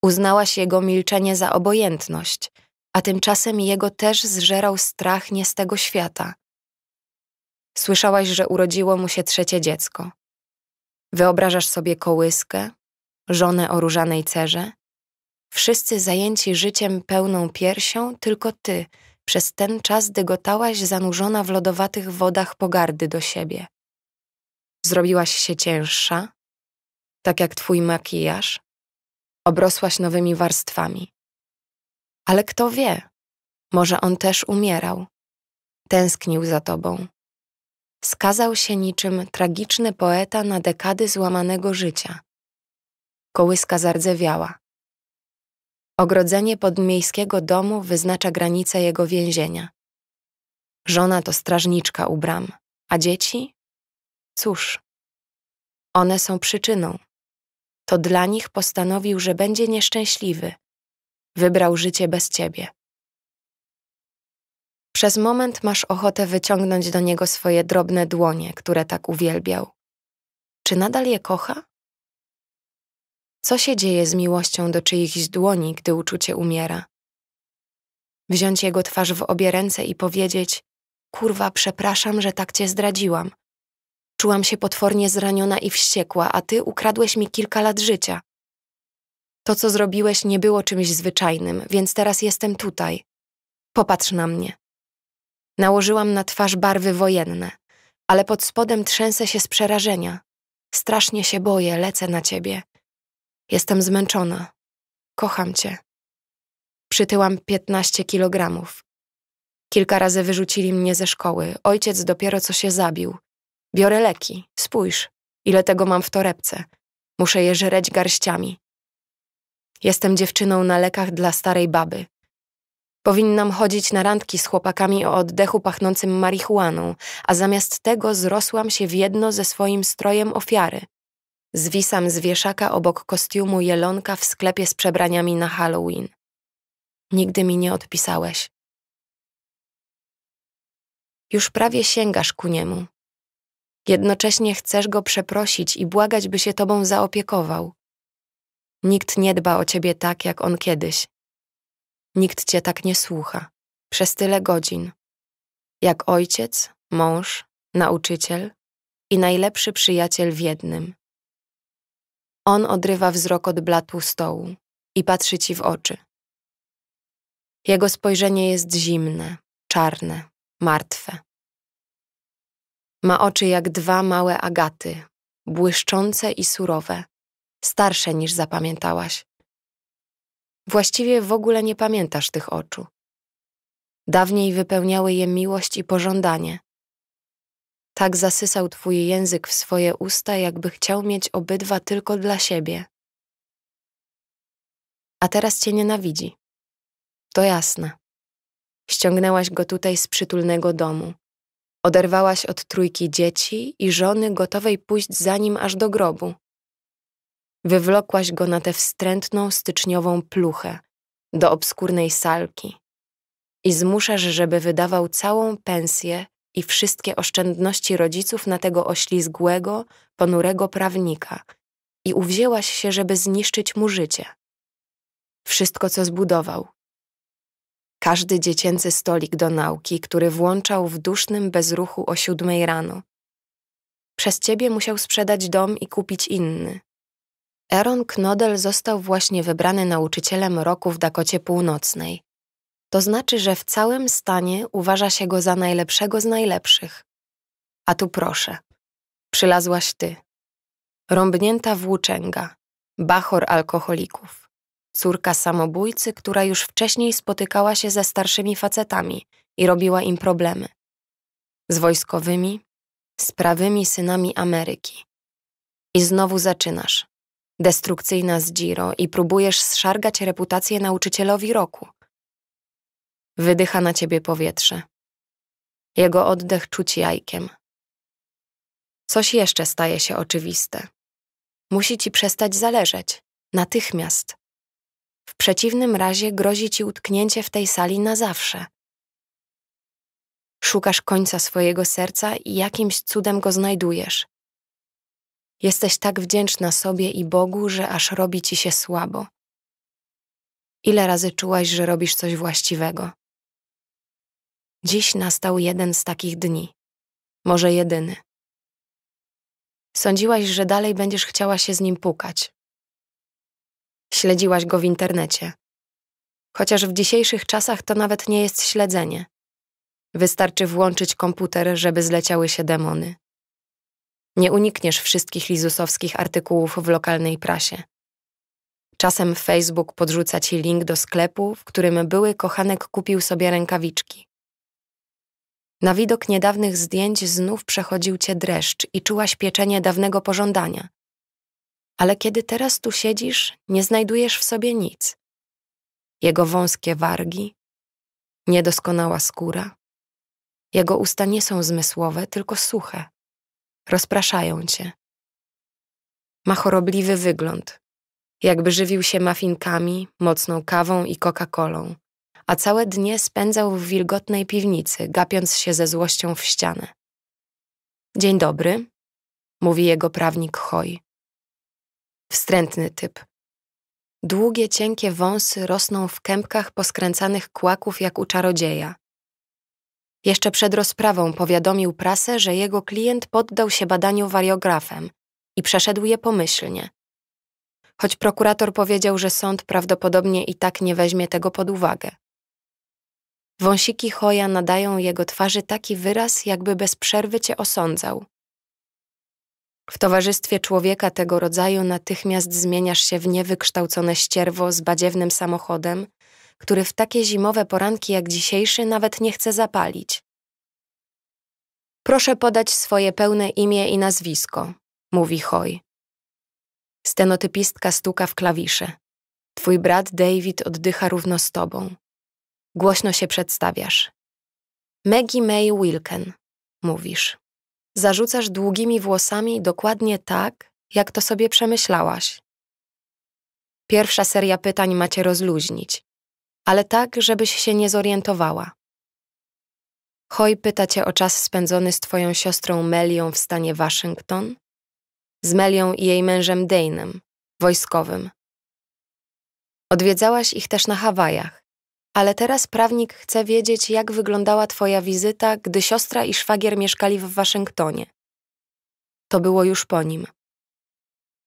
Uznałaś jego milczenie za obojętność, a tymczasem jego też zżerał strach nie z tego świata. Słyszałaś, że urodziło mu się trzecie dziecko. Wyobrażasz sobie kołyskę, żonę o różanej cerze? Wszyscy zajęci życiem pełną piersią, tylko ty, przez ten czas dygotałaś zanurzona w lodowatych wodach pogardy do siebie. Zrobiłaś się cięższa, tak jak twój makijaż, obrosłaś nowymi warstwami. Ale kto wie, może on też umierał. Tęsknił za tobą. Skazał się niczym tragiczny poeta na dekady złamanego życia. Kołyska zardzewiała. Ogrodzenie podmiejskiego domu wyznacza granicę jego więzienia. Żona to strażniczka u bram, a dzieci? Cóż, one są przyczyną, to dla nich postanowił, że będzie nieszczęśliwy. Wybrał życie bez ciebie. Przez moment masz ochotę wyciągnąć do niego swoje drobne dłonie, które tak uwielbiał. Czy nadal je kocha? Co się dzieje z miłością do czyichś dłoni, gdy uczucie umiera? Wziąć jego twarz w obie ręce i powiedzieć: Kurwa, przepraszam, że tak cię zdradziłam. Czułam się potwornie zraniona i wściekła, a ty ukradłeś mi kilka lat życia. To, co zrobiłeś, nie było czymś zwyczajnym, więc teraz jestem tutaj. Popatrz na mnie. Nałożyłam na twarz barwy wojenne, ale pod spodem trzęsę się z przerażenia. Strasznie się boję, lecę na ciebie. Jestem zmęczona. Kocham cię. Przytyłam 15 kilogramów. Kilka razy wyrzucili mnie ze szkoły. Ojciec dopiero co się zabił. Biorę leki, spójrz, ile tego mam w torebce. Muszę je żreć garściami. Jestem dziewczyną na lekach dla starej baby. Powinnam chodzić na randki z chłopakami o oddechu pachnącym marihuaną, a zamiast tego zrosłam się w jedno ze swoim strojem ofiary. Zwisam z wieszaka obok kostiumu jelonka w sklepie z przebraniami na Halloween. Nigdy mi nie odpisałeś. Już prawie sięgasz ku niemu, Jednocześnie chcesz go przeprosić i błagać, by się tobą zaopiekował. Nikt nie dba o ciebie tak, jak on kiedyś. Nikt cię tak nie słucha. Przez tyle godzin. Jak ojciec, mąż, nauczyciel i najlepszy przyjaciel w jednym. On odrywa wzrok od blatu stołu i patrzy ci w oczy. Jego spojrzenie jest zimne, czarne, martwe. Ma oczy jak dwa małe agaty, błyszczące i surowe, starsze niż zapamiętałaś. Właściwie w ogóle nie pamiętasz tych oczu. Dawniej wypełniały je miłość i pożądanie. Tak zasysał twój język w swoje usta, jakby chciał mieć obydwa tylko dla siebie. A teraz cię nienawidzi. To jasne. Ściągnęłaś go tutaj z przytulnego domu, Oderwałaś od trójki dzieci i żony gotowej pójść za nim aż do grobu. Wywlokłaś go na tę wstrętną styczniową pluchę, do obskurnej salki i zmuszasz, żeby wydawał całą pensję i wszystkie oszczędności rodziców na tego oślizgłego, ponurego prawnika i uwzięłaś się, żeby zniszczyć mu życie. Wszystko, co zbudował, każdy dziecięcy stolik do nauki, który włączał w dusznym bezruchu o siódmej rano. Przez ciebie musiał sprzedać dom i kupić inny. Aaron Knodel został właśnie wybrany nauczycielem roku w Dakocie Północnej. To znaczy, że w całym stanie uważa się go za najlepszego z najlepszych. A tu proszę. Przylazłaś ty. Rąbnięta włóczęga. Bachor alkoholików córka samobójcy, która już wcześniej spotykała się ze starszymi facetami i robiła im problemy. Z wojskowymi, z prawymi synami Ameryki. I znowu zaczynasz. Destrukcyjna z Giro i próbujesz zszargać reputację nauczycielowi roku. Wydycha na ciebie powietrze. Jego oddech czuć jajkiem. Coś jeszcze staje się oczywiste. Musi ci przestać zależeć. Natychmiast przeciwnym razie grozi ci utknięcie w tej sali na zawsze. Szukasz końca swojego serca i jakimś cudem go znajdujesz. Jesteś tak wdzięczna sobie i Bogu, że aż robi ci się słabo. Ile razy czułaś, że robisz coś właściwego? Dziś nastał jeden z takich dni, może jedyny. Sądziłaś, że dalej będziesz chciała się z nim pukać, Śledziłaś go w internecie. Chociaż w dzisiejszych czasach to nawet nie jest śledzenie. Wystarczy włączyć komputer, żeby zleciały się demony. Nie unikniesz wszystkich lizusowskich artykułów w lokalnej prasie. Czasem Facebook podrzuca ci link do sklepu, w którym były kochanek kupił sobie rękawiczki. Na widok niedawnych zdjęć znów przechodził cię dreszcz i czułaś pieczenie dawnego pożądania ale kiedy teraz tu siedzisz, nie znajdujesz w sobie nic. Jego wąskie wargi, niedoskonała skóra, jego usta nie są zmysłowe, tylko suche. Rozpraszają cię. Ma chorobliwy wygląd, jakby żywił się mafinkami, mocną kawą i Coca-Colą, a całe dnie spędzał w wilgotnej piwnicy, gapiąc się ze złością w ścianę. Dzień dobry, mówi jego prawnik Hoj. Wstrętny typ. Długie, cienkie wąsy rosną w kępkach poskręcanych kłaków jak u czarodzieja. Jeszcze przed rozprawą powiadomił prasę, że jego klient poddał się badaniu wariografem i przeszedł je pomyślnie. Choć prokurator powiedział, że sąd prawdopodobnie i tak nie weźmie tego pod uwagę. Wąsiki Hoja nadają jego twarzy taki wyraz, jakby bez przerwy cię osądzał. W towarzystwie człowieka tego rodzaju natychmiast zmieniasz się w niewykształcone ścierwo z badziewnym samochodem, który w takie zimowe poranki jak dzisiejszy nawet nie chce zapalić. Proszę podać swoje pełne imię i nazwisko, mówi Hoy. Stenotypistka stuka w klawisze. Twój brat David oddycha równo z tobą. Głośno się przedstawiasz. Maggie May Wilken, mówisz zarzucasz długimi włosami dokładnie tak, jak to sobie przemyślałaś. Pierwsza seria pytań macie rozluźnić, ale tak, żebyś się nie zorientowała. Hoj pyta cię o czas spędzony z twoją siostrą Melią w stanie Waszyngton, z Melią i jej mężem Dane'em, wojskowym. Odwiedzałaś ich też na Hawajach ale teraz prawnik chce wiedzieć, jak wyglądała Twoja wizyta, gdy siostra i szwagier mieszkali w Waszyngtonie. To było już po nim.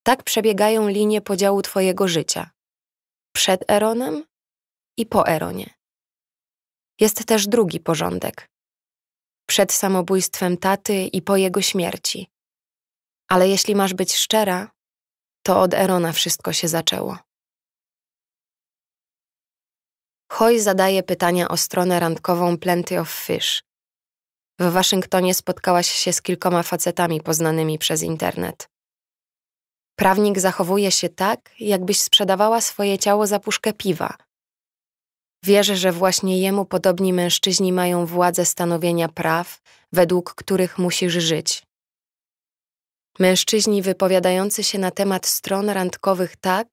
Tak przebiegają linie podziału Twojego życia. Przed Eronem i po Eronie. Jest też drugi porządek. Przed samobójstwem taty i po jego śmierci. Ale jeśli masz być szczera, to od Erona wszystko się zaczęło. Hoy zadaje pytania o stronę randkową Plenty of Fish. W Waszyngtonie spotkałaś się z kilkoma facetami poznanymi przez internet. Prawnik zachowuje się tak, jakbyś sprzedawała swoje ciało za puszkę piwa. Wierzę, że właśnie jemu podobni mężczyźni mają władzę stanowienia praw, według których musisz żyć. Mężczyźni wypowiadający się na temat stron randkowych tak,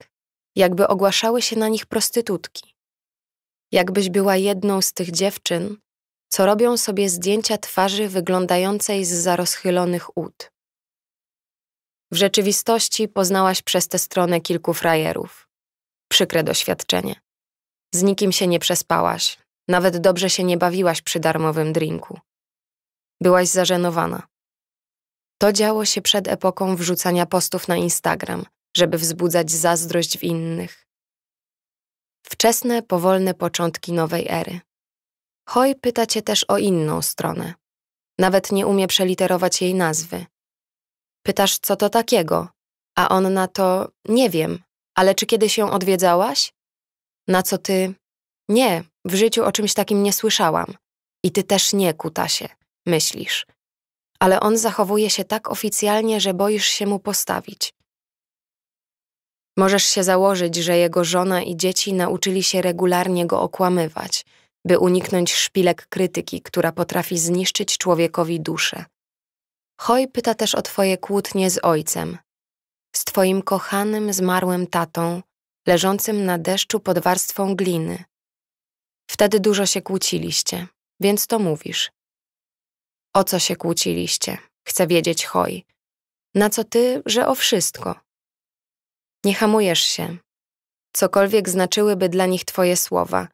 jakby ogłaszały się na nich prostytutki jakbyś była jedną z tych dziewczyn, co robią sobie zdjęcia twarzy wyglądającej z za rozchylonych ud. W rzeczywistości poznałaś przez tę stronę kilku frajerów. Przykre doświadczenie. Z nikim się nie przespałaś, nawet dobrze się nie bawiłaś przy darmowym drinku. Byłaś zażenowana. To działo się przed epoką wrzucania postów na Instagram, żeby wzbudzać zazdrość w innych, Wczesne, powolne początki nowej ery. Hoj pyta cię też o inną stronę. Nawet nie umie przeliterować jej nazwy. Pytasz, co to takiego? A on na to, nie wiem, ale czy kiedyś ją odwiedzałaś? Na co ty, nie, w życiu o czymś takim nie słyszałam. I ty też nie, kutasie, myślisz. Ale on zachowuje się tak oficjalnie, że boisz się mu postawić. Możesz się założyć, że jego żona i dzieci nauczyli się regularnie go okłamywać, by uniknąć szpilek krytyki, która potrafi zniszczyć człowiekowi duszę. Hoj pyta też o twoje kłótnie z ojcem, z twoim kochanym, zmarłym tatą, leżącym na deszczu pod warstwą gliny. Wtedy dużo się kłóciliście, więc to mówisz. O co się kłóciliście? Chce wiedzieć Hoj. Na co ty, że o wszystko? Nie hamujesz się. Cokolwiek znaczyłyby dla nich Twoje słowa,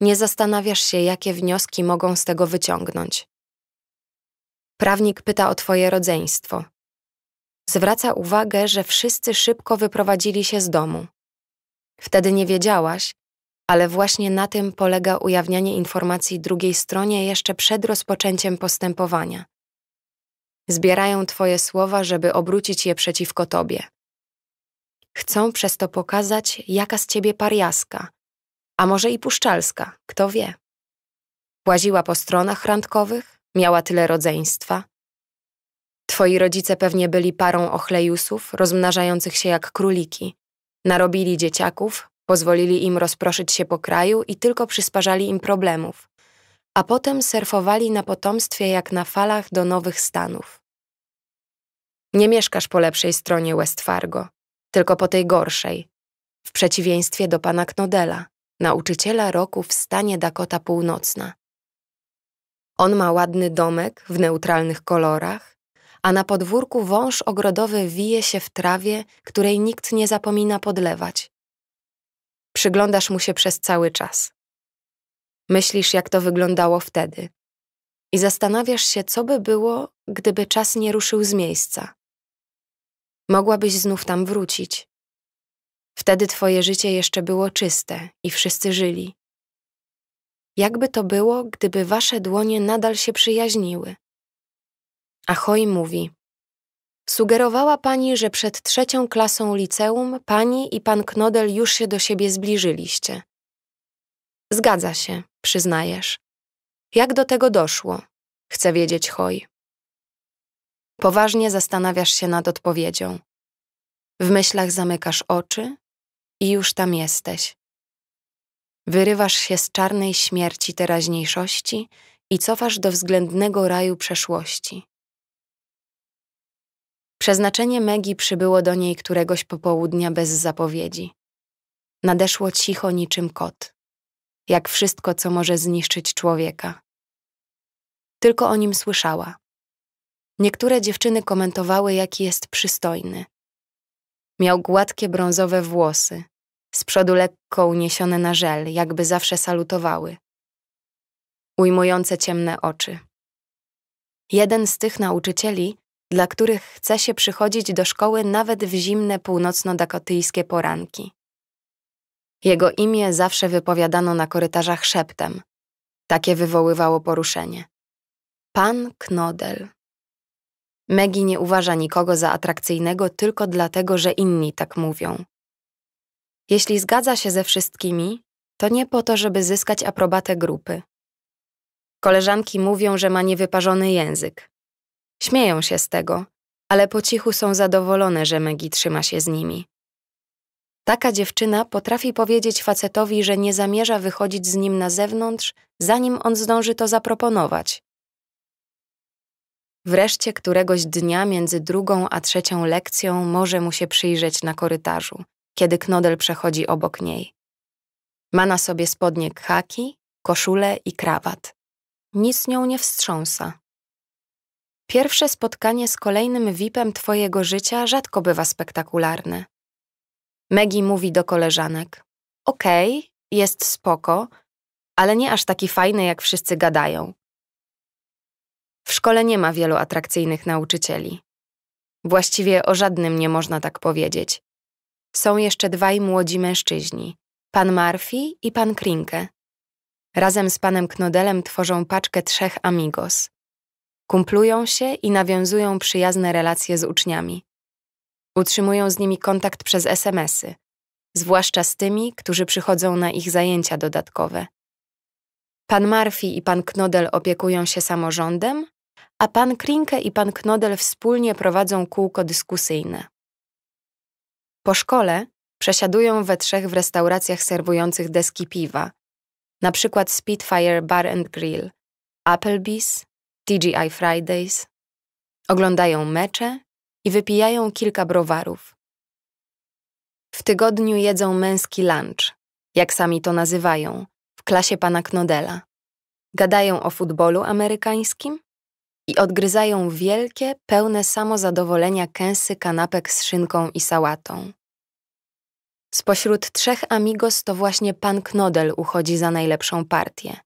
nie zastanawiasz się, jakie wnioski mogą z tego wyciągnąć. Prawnik pyta o Twoje rodzeństwo. Zwraca uwagę, że wszyscy szybko wyprowadzili się z domu. Wtedy nie wiedziałaś, ale właśnie na tym polega ujawnianie informacji drugiej stronie jeszcze przed rozpoczęciem postępowania. Zbierają Twoje słowa, żeby obrócić je przeciwko Tobie. Chcą przez to pokazać, jaka z ciebie pariaska, a może i puszczalska, kto wie. Łaziła po stronach randkowych, miała tyle rodzeństwa. Twoi rodzice pewnie byli parą ochlejusów, rozmnażających się jak króliki. Narobili dzieciaków, pozwolili im rozproszyć się po kraju i tylko przysparzali im problemów. A potem surfowali na potomstwie jak na falach do nowych stanów. Nie mieszkasz po lepszej stronie West Fargo tylko po tej gorszej, w przeciwieństwie do pana Knodela, nauczyciela roku w stanie Dakota Północna. On ma ładny domek w neutralnych kolorach, a na podwórku wąż ogrodowy wije się w trawie, której nikt nie zapomina podlewać. Przyglądasz mu się przez cały czas. Myślisz, jak to wyglądało wtedy. I zastanawiasz się, co by było, gdyby czas nie ruszył z miejsca mogłabyś znów tam wrócić. Wtedy twoje życie jeszcze było czyste i wszyscy żyli. Jakby to było, gdyby wasze dłonie nadal się przyjaźniły. Ahoj mówi: Sugerowała pani, że przed trzecią klasą liceum pani i pan Knodel już się do siebie zbliżyliście. Zgadza się, przyznajesz. Jak do tego doszło? Chce wiedzieć Hoj. Poważnie zastanawiasz się nad odpowiedzią. W myślach zamykasz oczy i już tam jesteś. Wyrywasz się z czarnej śmierci teraźniejszości i cofasz do względnego raju przeszłości. Przeznaczenie Megi przybyło do niej któregoś popołudnia bez zapowiedzi. Nadeszło cicho niczym kot, jak wszystko, co może zniszczyć człowieka. Tylko o nim słyszała. Niektóre dziewczyny komentowały, jaki jest przystojny. Miał gładkie brązowe włosy, z przodu lekko uniesione na żel, jakby zawsze salutowały. Ujmujące ciemne oczy. Jeden z tych nauczycieli, dla których chce się przychodzić do szkoły nawet w zimne północno-dakotyjskie poranki. Jego imię zawsze wypowiadano na korytarzach szeptem. Takie wywoływało poruszenie. Pan Knodel. Maggie nie uważa nikogo za atrakcyjnego tylko dlatego, że inni tak mówią. Jeśli zgadza się ze wszystkimi, to nie po to, żeby zyskać aprobatę grupy. Koleżanki mówią, że ma niewyparzony język. Śmieją się z tego, ale po cichu są zadowolone, że Megi trzyma się z nimi. Taka dziewczyna potrafi powiedzieć facetowi, że nie zamierza wychodzić z nim na zewnątrz, zanim on zdąży to zaproponować. Wreszcie któregoś dnia między drugą a trzecią lekcją może mu się przyjrzeć na korytarzu, kiedy Knodel przechodzi obok niej. Ma na sobie spodnie khaki, koszulę i krawat. Nic nią nie wstrząsa. Pierwsze spotkanie z kolejnym VIP-em twojego życia rzadko bywa spektakularne. Megi mówi do koleżanek: Okej, okay, jest spoko, ale nie aż taki fajny, jak wszyscy gadają. W szkole nie ma wielu atrakcyjnych nauczycieli. Właściwie o żadnym nie można tak powiedzieć. Są jeszcze dwaj młodzi mężczyźni, pan Murphy i pan Krinke. Razem z panem Knodelem tworzą paczkę trzech amigos. Kumplują się i nawiązują przyjazne relacje z uczniami. Utrzymują z nimi kontakt przez SMS-y, zwłaszcza z tymi, którzy przychodzą na ich zajęcia dodatkowe. Pan Murphy i pan Knodel opiekują się samorządem, a pan Krinke i pan Knodel wspólnie prowadzą kółko dyskusyjne. Po szkole przesiadują we trzech w restauracjach serwujących deski piwa, na przykład Spitfire Bar and Grill, Applebee's, TGI Fridays. Oglądają mecze i wypijają kilka browarów. W tygodniu jedzą męski lunch, jak sami to nazywają, w klasie pana Knodela. Gadają o futbolu amerykańskim, i odgryzają wielkie, pełne samozadowolenia kęsy kanapek z szynką i sałatą. Spośród trzech amigos to właśnie pan Knodel uchodzi za najlepszą partię.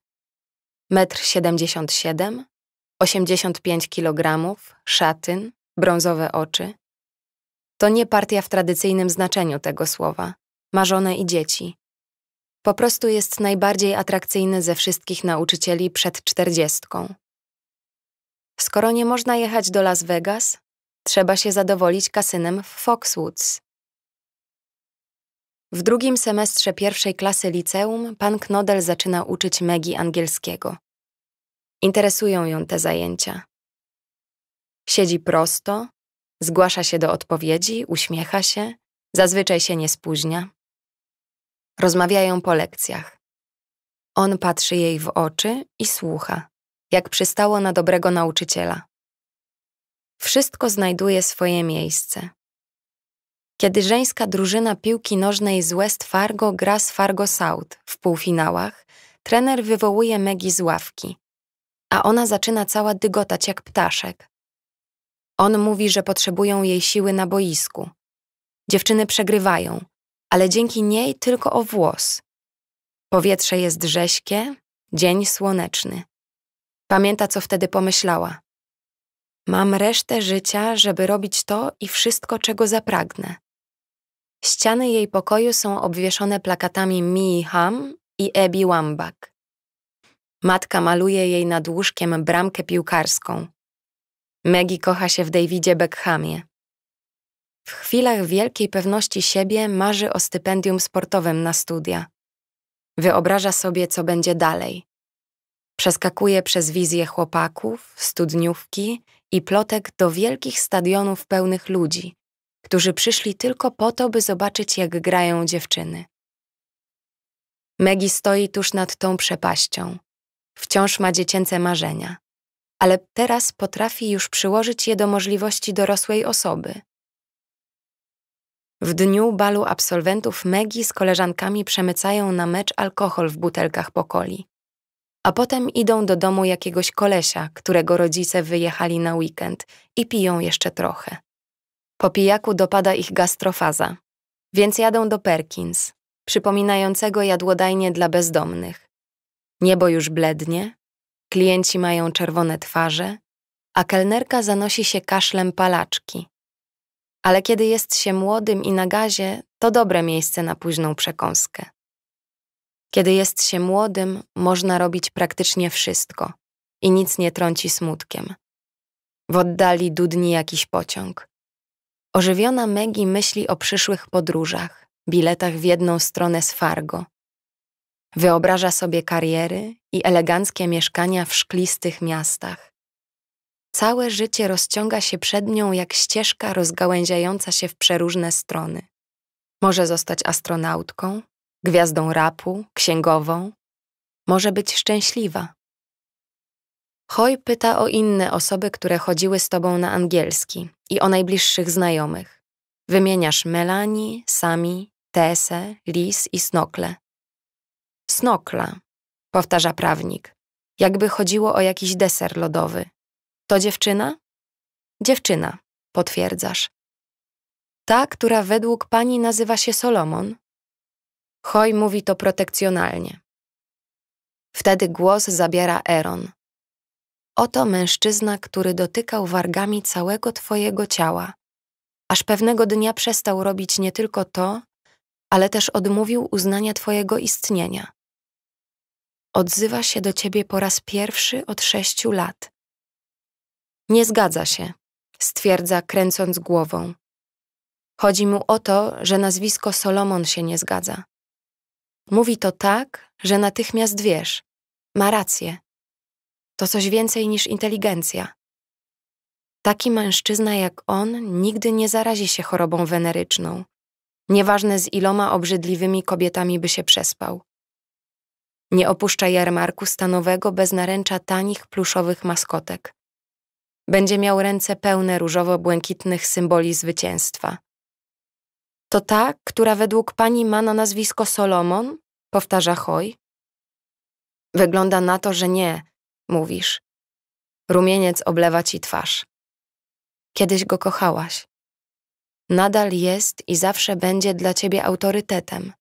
Metr 77, 85 kg, szatyn, brązowe oczy. To nie partia w tradycyjnym znaczeniu tego słowa, marzone i dzieci. Po prostu jest najbardziej atrakcyjny ze wszystkich nauczycieli przed czterdziestką. Skoro nie można jechać do Las Vegas, trzeba się zadowolić kasynem w Foxwoods. W drugim semestrze pierwszej klasy liceum pan Knodel zaczyna uczyć Megi angielskiego. Interesują ją te zajęcia. Siedzi prosto, zgłasza się do odpowiedzi, uśmiecha się, zazwyczaj się nie spóźnia. Rozmawiają po lekcjach. On patrzy jej w oczy i słucha jak przystało na dobrego nauczyciela. Wszystko znajduje swoje miejsce. Kiedy żeńska drużyna piłki nożnej z West Fargo gra z Fargo South w półfinałach, trener wywołuje Megi z ławki, a ona zaczyna cała dygotać jak ptaszek. On mówi, że potrzebują jej siły na boisku. Dziewczyny przegrywają, ale dzięki niej tylko o włos. Powietrze jest rześkie, dzień słoneczny. Pamięta, co wtedy pomyślała. Mam resztę życia, żeby robić to i wszystko, czego zapragnę. Ściany jej pokoju są obwieszone plakatami Mii Ham i Ebi Wambach. Matka maluje jej nad łóżkiem bramkę piłkarską. Maggie kocha się w Davidzie Beckhamie. W chwilach wielkiej pewności siebie marzy o stypendium sportowym na studia. Wyobraża sobie, co będzie dalej. Przeskakuje przez wizje chłopaków, studniówki i plotek do wielkich stadionów pełnych ludzi, którzy przyszli tylko po to, by zobaczyć, jak grają dziewczyny. Megi stoi tuż nad tą przepaścią. Wciąż ma dziecięce marzenia, ale teraz potrafi już przyłożyć je do możliwości dorosłej osoby. W dniu balu absolwentów Megi z koleżankami przemycają na mecz alkohol w butelkach pokoli a potem idą do domu jakiegoś kolesia, którego rodzice wyjechali na weekend i piją jeszcze trochę. Po pijaku dopada ich gastrofaza, więc jadą do Perkins, przypominającego jadłodajnie dla bezdomnych. Niebo już blednie, klienci mają czerwone twarze, a kelnerka zanosi się kaszlem palaczki. Ale kiedy jest się młodym i na gazie, to dobre miejsce na późną przekąskę. Kiedy jest się młodym, można robić praktycznie wszystko i nic nie trąci smutkiem. W oddali dudni jakiś pociąg. Ożywiona Megi myśli o przyszłych podróżach, biletach w jedną stronę z Fargo. Wyobraża sobie kariery i eleganckie mieszkania w szklistych miastach. Całe życie rozciąga się przed nią jak ścieżka rozgałęziająca się w przeróżne strony. Może zostać astronautką, gwiazdą rapu, księgową, może być szczęśliwa. Hoj pyta o inne osoby, które chodziły z tobą na angielski i o najbliższych znajomych. Wymieniasz Melanie, Sami, Tese, Lis i Snokle. Snokla, powtarza prawnik, jakby chodziło o jakiś deser lodowy. To dziewczyna? Dziewczyna, potwierdzasz. Ta, która według pani nazywa się Solomon, Choi mówi to protekcjonalnie. Wtedy głos zabiera Eron. Oto mężczyzna, który dotykał wargami całego twojego ciała, aż pewnego dnia przestał robić nie tylko to, ale też odmówił uznania twojego istnienia. Odzywa się do ciebie po raz pierwszy od sześciu lat. Nie zgadza się, stwierdza, kręcąc głową. Chodzi mu o to, że nazwisko Solomon się nie zgadza. Mówi to tak, że natychmiast wiesz. Ma rację. To coś więcej niż inteligencja. Taki mężczyzna jak on nigdy nie zarazi się chorobą weneryczną. Nieważne z iloma obrzydliwymi kobietami by się przespał. Nie opuszcza jarmarku stanowego bez naręcza tanich pluszowych maskotek. Będzie miał ręce pełne różowo-błękitnych symboli zwycięstwa. To ta, która według pani ma na nazwisko Solomon? powtarza Hoj. Wygląda na to, że nie, mówisz. Rumieniec oblewa ci twarz. Kiedyś go kochałaś. Nadal jest i zawsze będzie dla ciebie autorytetem.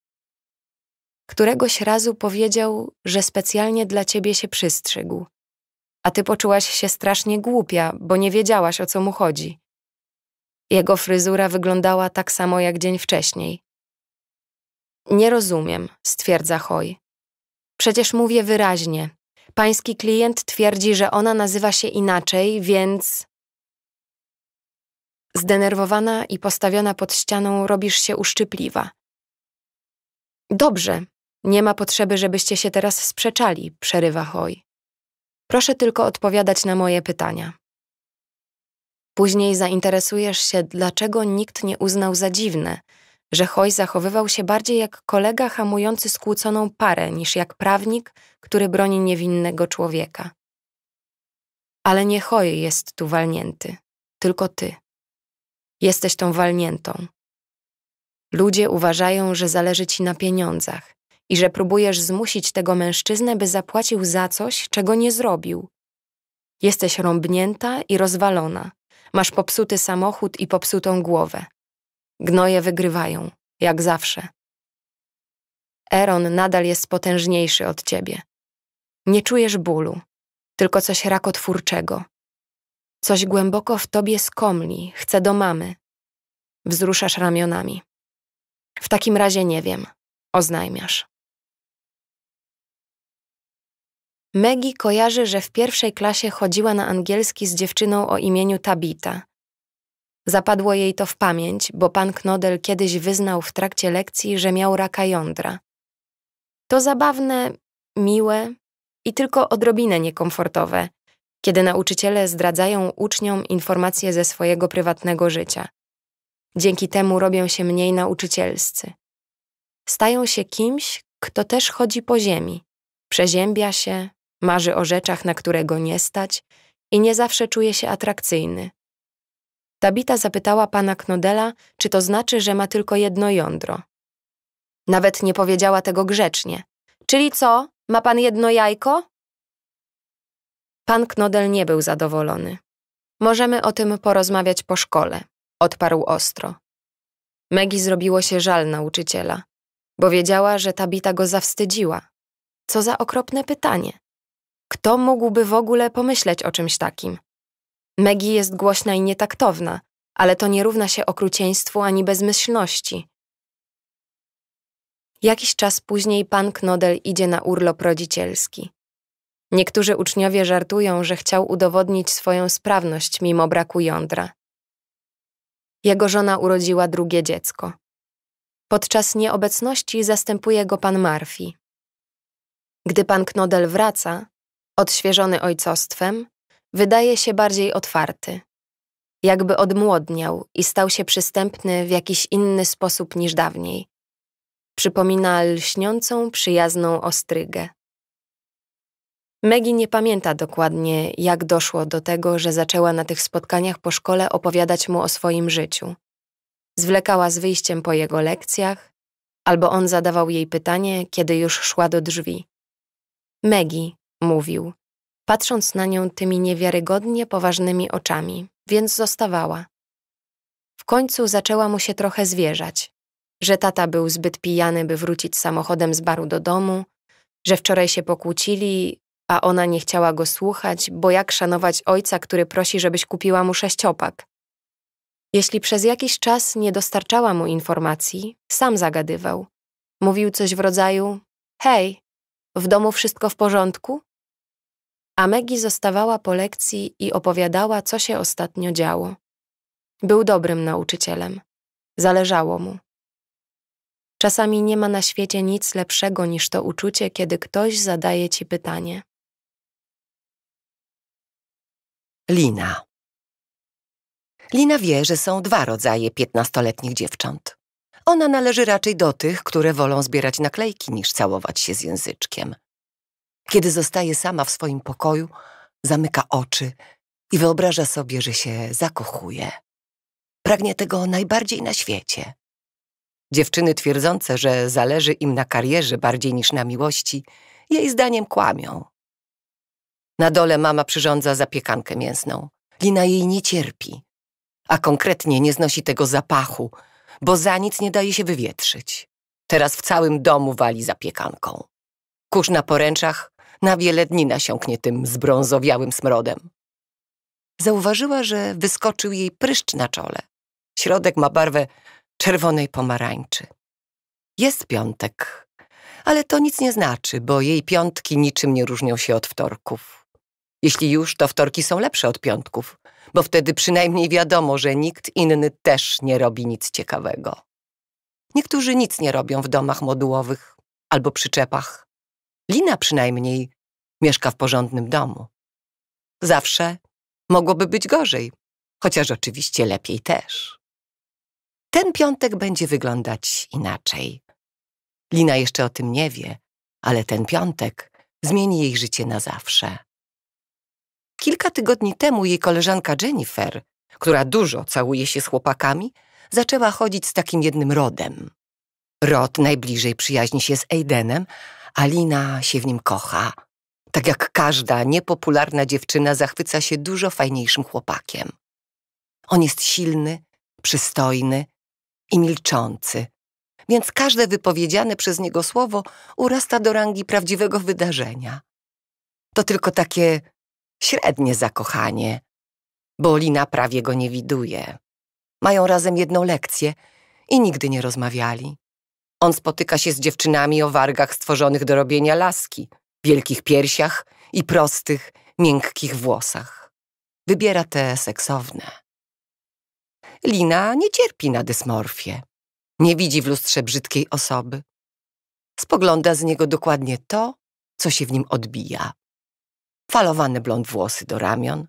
Któregoś razu powiedział, że specjalnie dla ciebie się przystrzygł, a ty poczułaś się strasznie głupia, bo nie wiedziałaś o co mu chodzi. Jego fryzura wyglądała tak samo jak dzień wcześniej. Nie rozumiem, stwierdza Hoj. Przecież mówię wyraźnie. Pański klient twierdzi, że ona nazywa się inaczej, więc. Zdenerwowana i postawiona pod ścianą, robisz się uszczypliwa. Dobrze, nie ma potrzeby, żebyście się teraz sprzeczali, przerywa Hoj. Proszę tylko odpowiadać na moje pytania. Później zainteresujesz się, dlaczego nikt nie uznał za dziwne, że Hoj zachowywał się bardziej jak kolega hamujący skłóconą parę niż jak prawnik, który broni niewinnego człowieka. Ale nie Hoj jest tu walnięty, tylko ty. Jesteś tą walniętą. Ludzie uważają, że zależy ci na pieniądzach i że próbujesz zmusić tego mężczyznę, by zapłacił za coś, czego nie zrobił. Jesteś rąbnięta i rozwalona. Masz popsuty samochód i popsutą głowę. Gnoje wygrywają, jak zawsze. Eron nadal jest potężniejszy od ciebie. Nie czujesz bólu, tylko coś rakotwórczego. Coś głęboko w tobie skomli, chce do mamy. Wzruszasz ramionami. W takim razie nie wiem, oznajmiasz. Megi kojarzy, że w pierwszej klasie chodziła na angielski z dziewczyną o imieniu Tabita. Zapadło jej to w pamięć, bo pan Knodel kiedyś wyznał w trakcie lekcji, że miał raka jądra. To zabawne, miłe i tylko odrobinę niekomfortowe, kiedy nauczyciele zdradzają uczniom informacje ze swojego prywatnego życia. Dzięki temu robią się mniej nauczycielscy. Stają się kimś, kto też chodzi po ziemi, przeziębia się, marzy o rzeczach, na które go nie stać i nie zawsze czuje się atrakcyjny. Tabita zapytała pana Knodela, czy to znaczy, że ma tylko jedno jądro. Nawet nie powiedziała tego grzecznie. Czyli co, ma pan jedno jajko? Pan Knodel nie był zadowolony. Możemy o tym porozmawiać po szkole, odparł ostro. Megi zrobiło się żal nauczyciela, bo wiedziała, że Tabita go zawstydziła. Co za okropne pytanie. Kto mógłby w ogóle pomyśleć o czymś takim? Megi jest głośna i nietaktowna, ale to nie równa się okrucieństwu ani bezmyślności. Jakiś czas później pan Knodel idzie na urlop rodzicielski. Niektórzy uczniowie żartują, że chciał udowodnić swoją sprawność mimo braku jądra. Jego żona urodziła drugie dziecko. Podczas nieobecności zastępuje go pan Marfi. Gdy pan Knodel wraca, odświeżony ojcostwem, wydaje się bardziej otwarty. Jakby odmłodniał i stał się przystępny w jakiś inny sposób niż dawniej. Przypomina lśniącą, przyjazną ostrygę. Megi nie pamięta dokładnie, jak doszło do tego, że zaczęła na tych spotkaniach po szkole opowiadać mu o swoim życiu. Zwlekała z wyjściem po jego lekcjach, albo on zadawał jej pytanie, kiedy już szła do drzwi. Megi, mówił, patrząc na nią tymi niewiarygodnie poważnymi oczami, więc zostawała. W końcu zaczęła mu się trochę zwierzać, że tata był zbyt pijany, by wrócić samochodem z baru do domu, że wczoraj się pokłócili, a ona nie chciała go słuchać, bo jak szanować ojca, który prosi, żebyś kupiła mu sześciopak? Jeśli przez jakiś czas nie dostarczała mu informacji, sam zagadywał. Mówił coś w rodzaju: Hej, w domu wszystko w porządku? a Megi zostawała po lekcji i opowiadała, co się ostatnio działo. Był dobrym nauczycielem. Zależało mu. Czasami nie ma na świecie nic lepszego niż to uczucie, kiedy ktoś zadaje ci pytanie. Lina. Lina wie, że są dwa rodzaje piętnastoletnich dziewcząt. Ona należy raczej do tych, które wolą zbierać naklejki niż całować się z języczkiem. Kiedy zostaje sama w swoim pokoju, zamyka oczy i wyobraża sobie, że się zakochuje. Pragnie tego najbardziej na świecie. Dziewczyny twierdzące, że zależy im na karierze bardziej niż na miłości, jej zdaniem kłamią. Na dole mama przyrządza zapiekankę mięsną. Lina jej nie cierpi, a konkretnie nie znosi tego zapachu, bo za nic nie daje się wywietrzyć. Teraz w całym domu wali zapiekanką. Kurz na poręczach na wiele dni nasiąknie tym zbrązowiałym smrodem. Zauważyła, że wyskoczył jej pryszcz na czole. Środek ma barwę czerwonej pomarańczy. Jest piątek, ale to nic nie znaczy, bo jej piątki niczym nie różnią się od wtorków. Jeśli już, to wtorki są lepsze od piątków, bo wtedy przynajmniej wiadomo, że nikt inny też nie robi nic ciekawego. Niektórzy nic nie robią w domach modułowych albo przyczepach, Lina przynajmniej mieszka w porządnym domu. Zawsze mogłoby być gorzej, chociaż oczywiście lepiej też. Ten piątek będzie wyglądać inaczej. Lina jeszcze o tym nie wie, ale ten piątek zmieni jej życie na zawsze. Kilka tygodni temu jej koleżanka Jennifer, która dużo całuje się z chłopakami, zaczęła chodzić z takim jednym rodem. Rod najbliżej przyjaźni się z Aidenem, Alina się w nim kocha. Tak jak każda niepopularna dziewczyna zachwyca się dużo fajniejszym chłopakiem. On jest silny, przystojny i milczący, więc każde wypowiedziane przez niego słowo urasta do rangi prawdziwego wydarzenia. To tylko takie średnie zakochanie, bo Lina prawie go nie widuje. Mają razem jedną lekcję i nigdy nie rozmawiali. On spotyka się z dziewczynami o wargach stworzonych do robienia laski, wielkich piersiach i prostych, miękkich włosach. Wybiera te seksowne. Lina nie cierpi na dysmorfię. Nie widzi w lustrze brzydkiej osoby. Spogląda z niego dokładnie to, co się w nim odbija. Falowane blond włosy do ramion,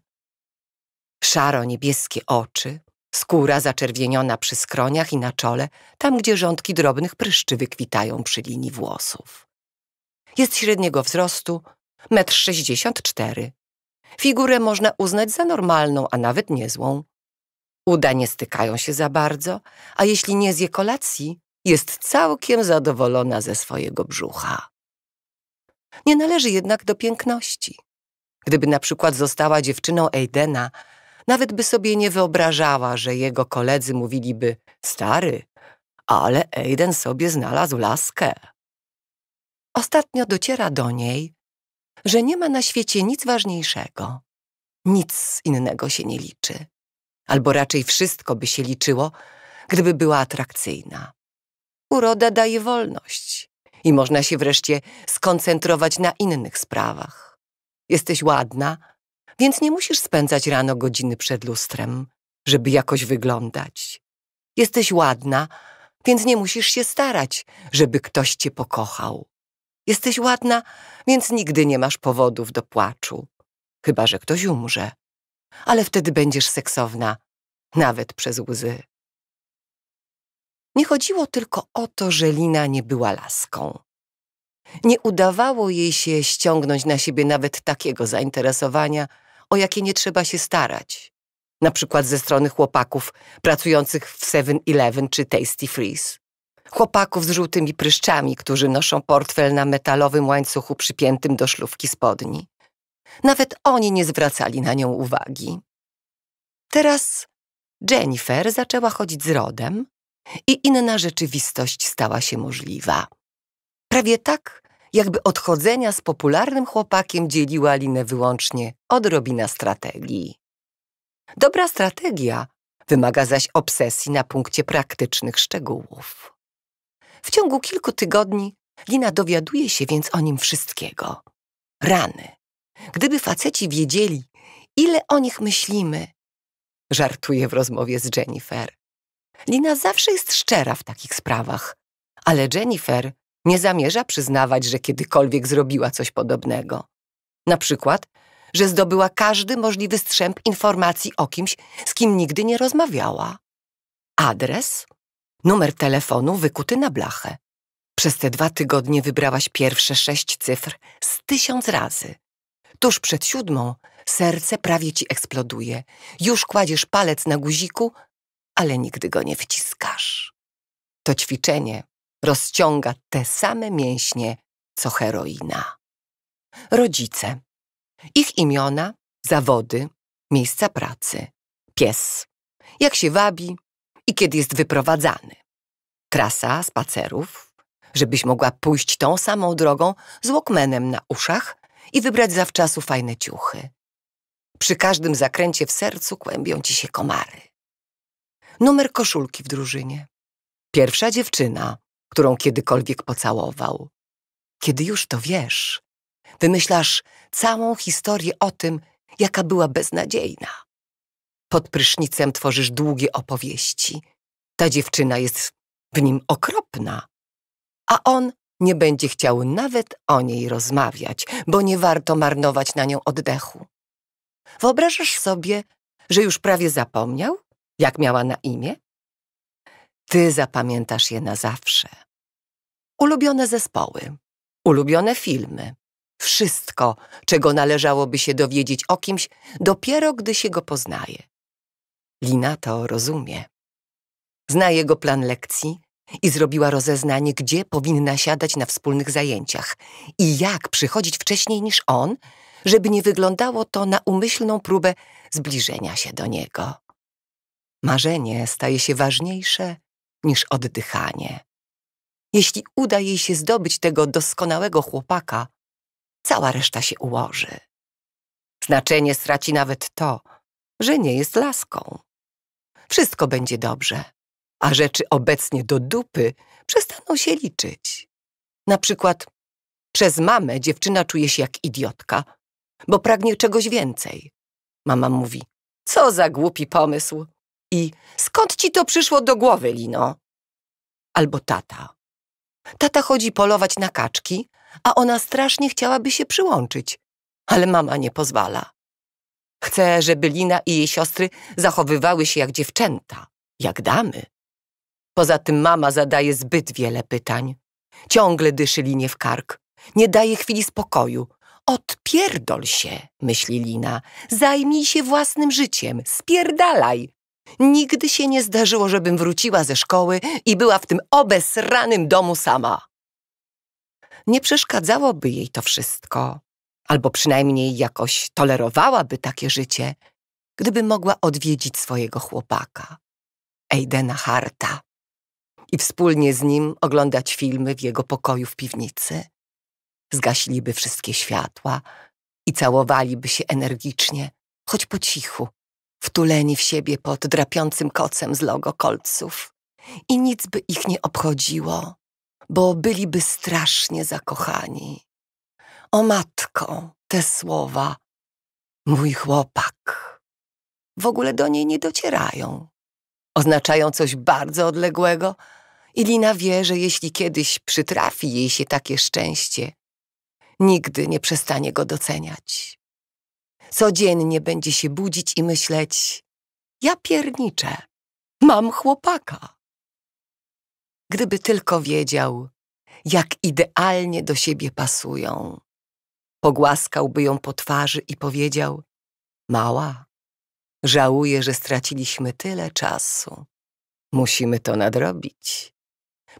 szaro-niebieskie oczy, Skóra zaczerwieniona przy skroniach i na czole, tam gdzie rządki drobnych pryszczy wykwitają przy linii włosów. Jest średniego wzrostu, metr sześćdziesiąt cztery. Figurę można uznać za normalną, a nawet niezłą. Uda nie stykają się za bardzo, a jeśli nie zje kolacji, jest całkiem zadowolona ze swojego brzucha. Nie należy jednak do piękności. Gdyby na przykład została dziewczyną Ejdena, nawet by sobie nie wyobrażała, że jego koledzy mówiliby stary, ale Aiden sobie znalazł laskę. Ostatnio dociera do niej, że nie ma na świecie nic ważniejszego. Nic innego się nie liczy. Albo raczej wszystko by się liczyło, gdyby była atrakcyjna. Uroda daje wolność i można się wreszcie skoncentrować na innych sprawach. Jesteś ładna, więc nie musisz spędzać rano godziny przed lustrem, żeby jakoś wyglądać. Jesteś ładna, więc nie musisz się starać, żeby ktoś cię pokochał. Jesteś ładna, więc nigdy nie masz powodów do płaczu, chyba że ktoś umrze. Ale wtedy będziesz seksowna, nawet przez łzy. Nie chodziło tylko o to, że Lina nie była laską. Nie udawało jej się ściągnąć na siebie nawet takiego zainteresowania, o jakie nie trzeba się starać. Na przykład ze strony chłopaków pracujących w 7-Eleven czy Tasty Freeze. Chłopaków z żółtymi pryszczami, którzy noszą portfel na metalowym łańcuchu przypiętym do szlufki spodni. Nawet oni nie zwracali na nią uwagi. Teraz Jennifer zaczęła chodzić z rodem i inna rzeczywistość stała się możliwa. Prawie tak, jakby odchodzenia z popularnym chłopakiem dzieliła Linę wyłącznie odrobina strategii. Dobra strategia wymaga zaś obsesji na punkcie praktycznych szczegółów. W ciągu kilku tygodni Lina dowiaduje się więc o nim wszystkiego. Rany. Gdyby faceci wiedzieli, ile o nich myślimy, żartuje w rozmowie z Jennifer. Lina zawsze jest szczera w takich sprawach, ale Jennifer nie zamierza przyznawać, że kiedykolwiek zrobiła coś podobnego. Na przykład, że zdobyła każdy możliwy strzęp informacji o kimś, z kim nigdy nie rozmawiała. Adres, numer telefonu wykuty na blachę. Przez te dwa tygodnie wybrałaś pierwsze sześć cyfr z tysiąc razy. Tuż przed siódmą serce prawie ci eksploduje. Już kładziesz palec na guziku, ale nigdy go nie wciskasz. To ćwiczenie rozciąga te same mięśnie co heroina. Rodzice. Ich imiona, zawody, miejsca pracy. Pies. Jak się wabi i kiedy jest wyprowadzany. Trasa spacerów, żebyś mogła pójść tą samą drogą z walkmanem na uszach i wybrać zawczasu fajne ciuchy. Przy każdym zakręcie w sercu kłębią ci się komary. Numer koszulki w drużynie. Pierwsza dziewczyna, którą kiedykolwiek pocałował. Kiedy już to wiesz, wymyślasz całą historię o tym, jaka była beznadziejna. Pod prysznicem tworzysz długie opowieści. Ta dziewczyna jest w nim okropna, a on nie będzie chciał nawet o niej rozmawiać, bo nie warto marnować na nią oddechu. Wyobrażasz sobie, że już prawie zapomniał, jak miała na imię? Ty zapamiętasz je na zawsze ulubione zespoły, ulubione filmy. Wszystko, czego należałoby się dowiedzieć o kimś, dopiero gdy się go poznaje. Lina to rozumie. Zna jego plan lekcji i zrobiła rozeznanie, gdzie powinna siadać na wspólnych zajęciach i jak przychodzić wcześniej niż on, żeby nie wyglądało to na umyślną próbę zbliżenia się do niego. Marzenie staje się ważniejsze niż oddychanie. Jeśli uda jej się zdobyć tego doskonałego chłopaka, cała reszta się ułoży. Znaczenie straci nawet to, że nie jest laską. Wszystko będzie dobrze, a rzeczy obecnie do dupy przestaną się liczyć. Na przykład przez mamę dziewczyna czuje się jak idiotka, bo pragnie czegoś więcej. Mama mówi, co za głupi pomysł i skąd ci to przyszło do głowy, Lino? Albo tata, Tata chodzi polować na kaczki, a ona strasznie chciałaby się przyłączyć, ale mama nie pozwala. Chce, żeby Lina i jej siostry zachowywały się jak dziewczęta, jak damy. Poza tym mama zadaje zbyt wiele pytań. Ciągle dyszy Linie w kark. Nie daje chwili spokoju. Odpierdol się, myśli Lina. Zajmij się własnym życiem. Spierdalaj. Nigdy się nie zdarzyło, żebym wróciła ze szkoły i była w tym obesranym domu sama. Nie przeszkadzałoby jej to wszystko, albo przynajmniej jakoś tolerowałaby takie życie, gdyby mogła odwiedzić swojego chłopaka, Aidena Harta, i wspólnie z nim oglądać filmy w jego pokoju w piwnicy. Zgasiliby wszystkie światła i całowaliby się energicznie, choć po cichu, wtuleni w siebie pod drapiącym kocem z logo kolców. I nic by ich nie obchodziło, bo byliby strasznie zakochani. O matko, te słowa, mój chłopak, w ogóle do niej nie docierają. Oznaczają coś bardzo odległego i Lina wie, że jeśli kiedyś przytrafi jej się takie szczęście, nigdy nie przestanie go doceniać. Codziennie będzie się budzić i myśleć, ja pierniczę, mam chłopaka. Gdyby tylko wiedział, jak idealnie do siebie pasują. Pogłaskałby ją po twarzy i powiedział, mała, żałuję, że straciliśmy tyle czasu. Musimy to nadrobić.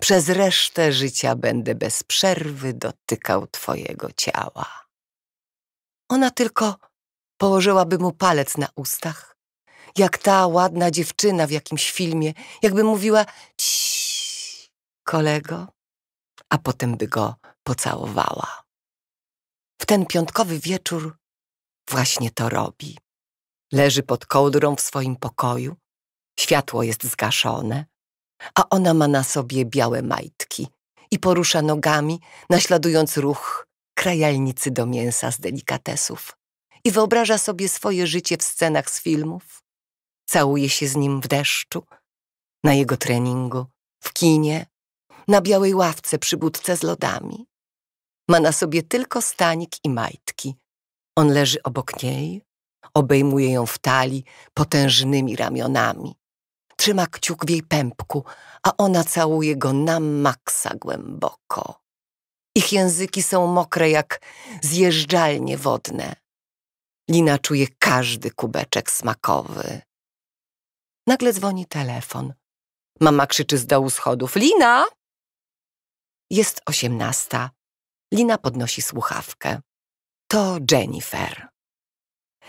Przez resztę życia będę bez przerwy dotykał twojego ciała. Ona tylko Położyłaby mu palec na ustach. Jak ta ładna dziewczyna w jakimś filmie, jakby mówiła ciii, kolego, a potem by go pocałowała. W ten piątkowy wieczór właśnie to robi. Leży pod kołdrą w swoim pokoju, światło jest zgaszone, a ona ma na sobie białe majtki i porusza nogami, naśladując ruch krajalnicy do mięsa z delikatesów i wyobraża sobie swoje życie w scenach z filmów. Całuje się z nim w deszczu, na jego treningu, w kinie, na białej ławce przy budce z lodami. Ma na sobie tylko stanik i majtki. On leży obok niej, obejmuje ją w talii potężnymi ramionami. Trzyma kciuk w jej pępku, a ona całuje go na maksa głęboko. Ich języki są mokre jak zjeżdżalnie wodne. Lina czuje każdy kubeczek smakowy. Nagle dzwoni telefon. Mama krzyczy z dołu schodów. Lina! Jest osiemnasta. Lina podnosi słuchawkę. To Jennifer.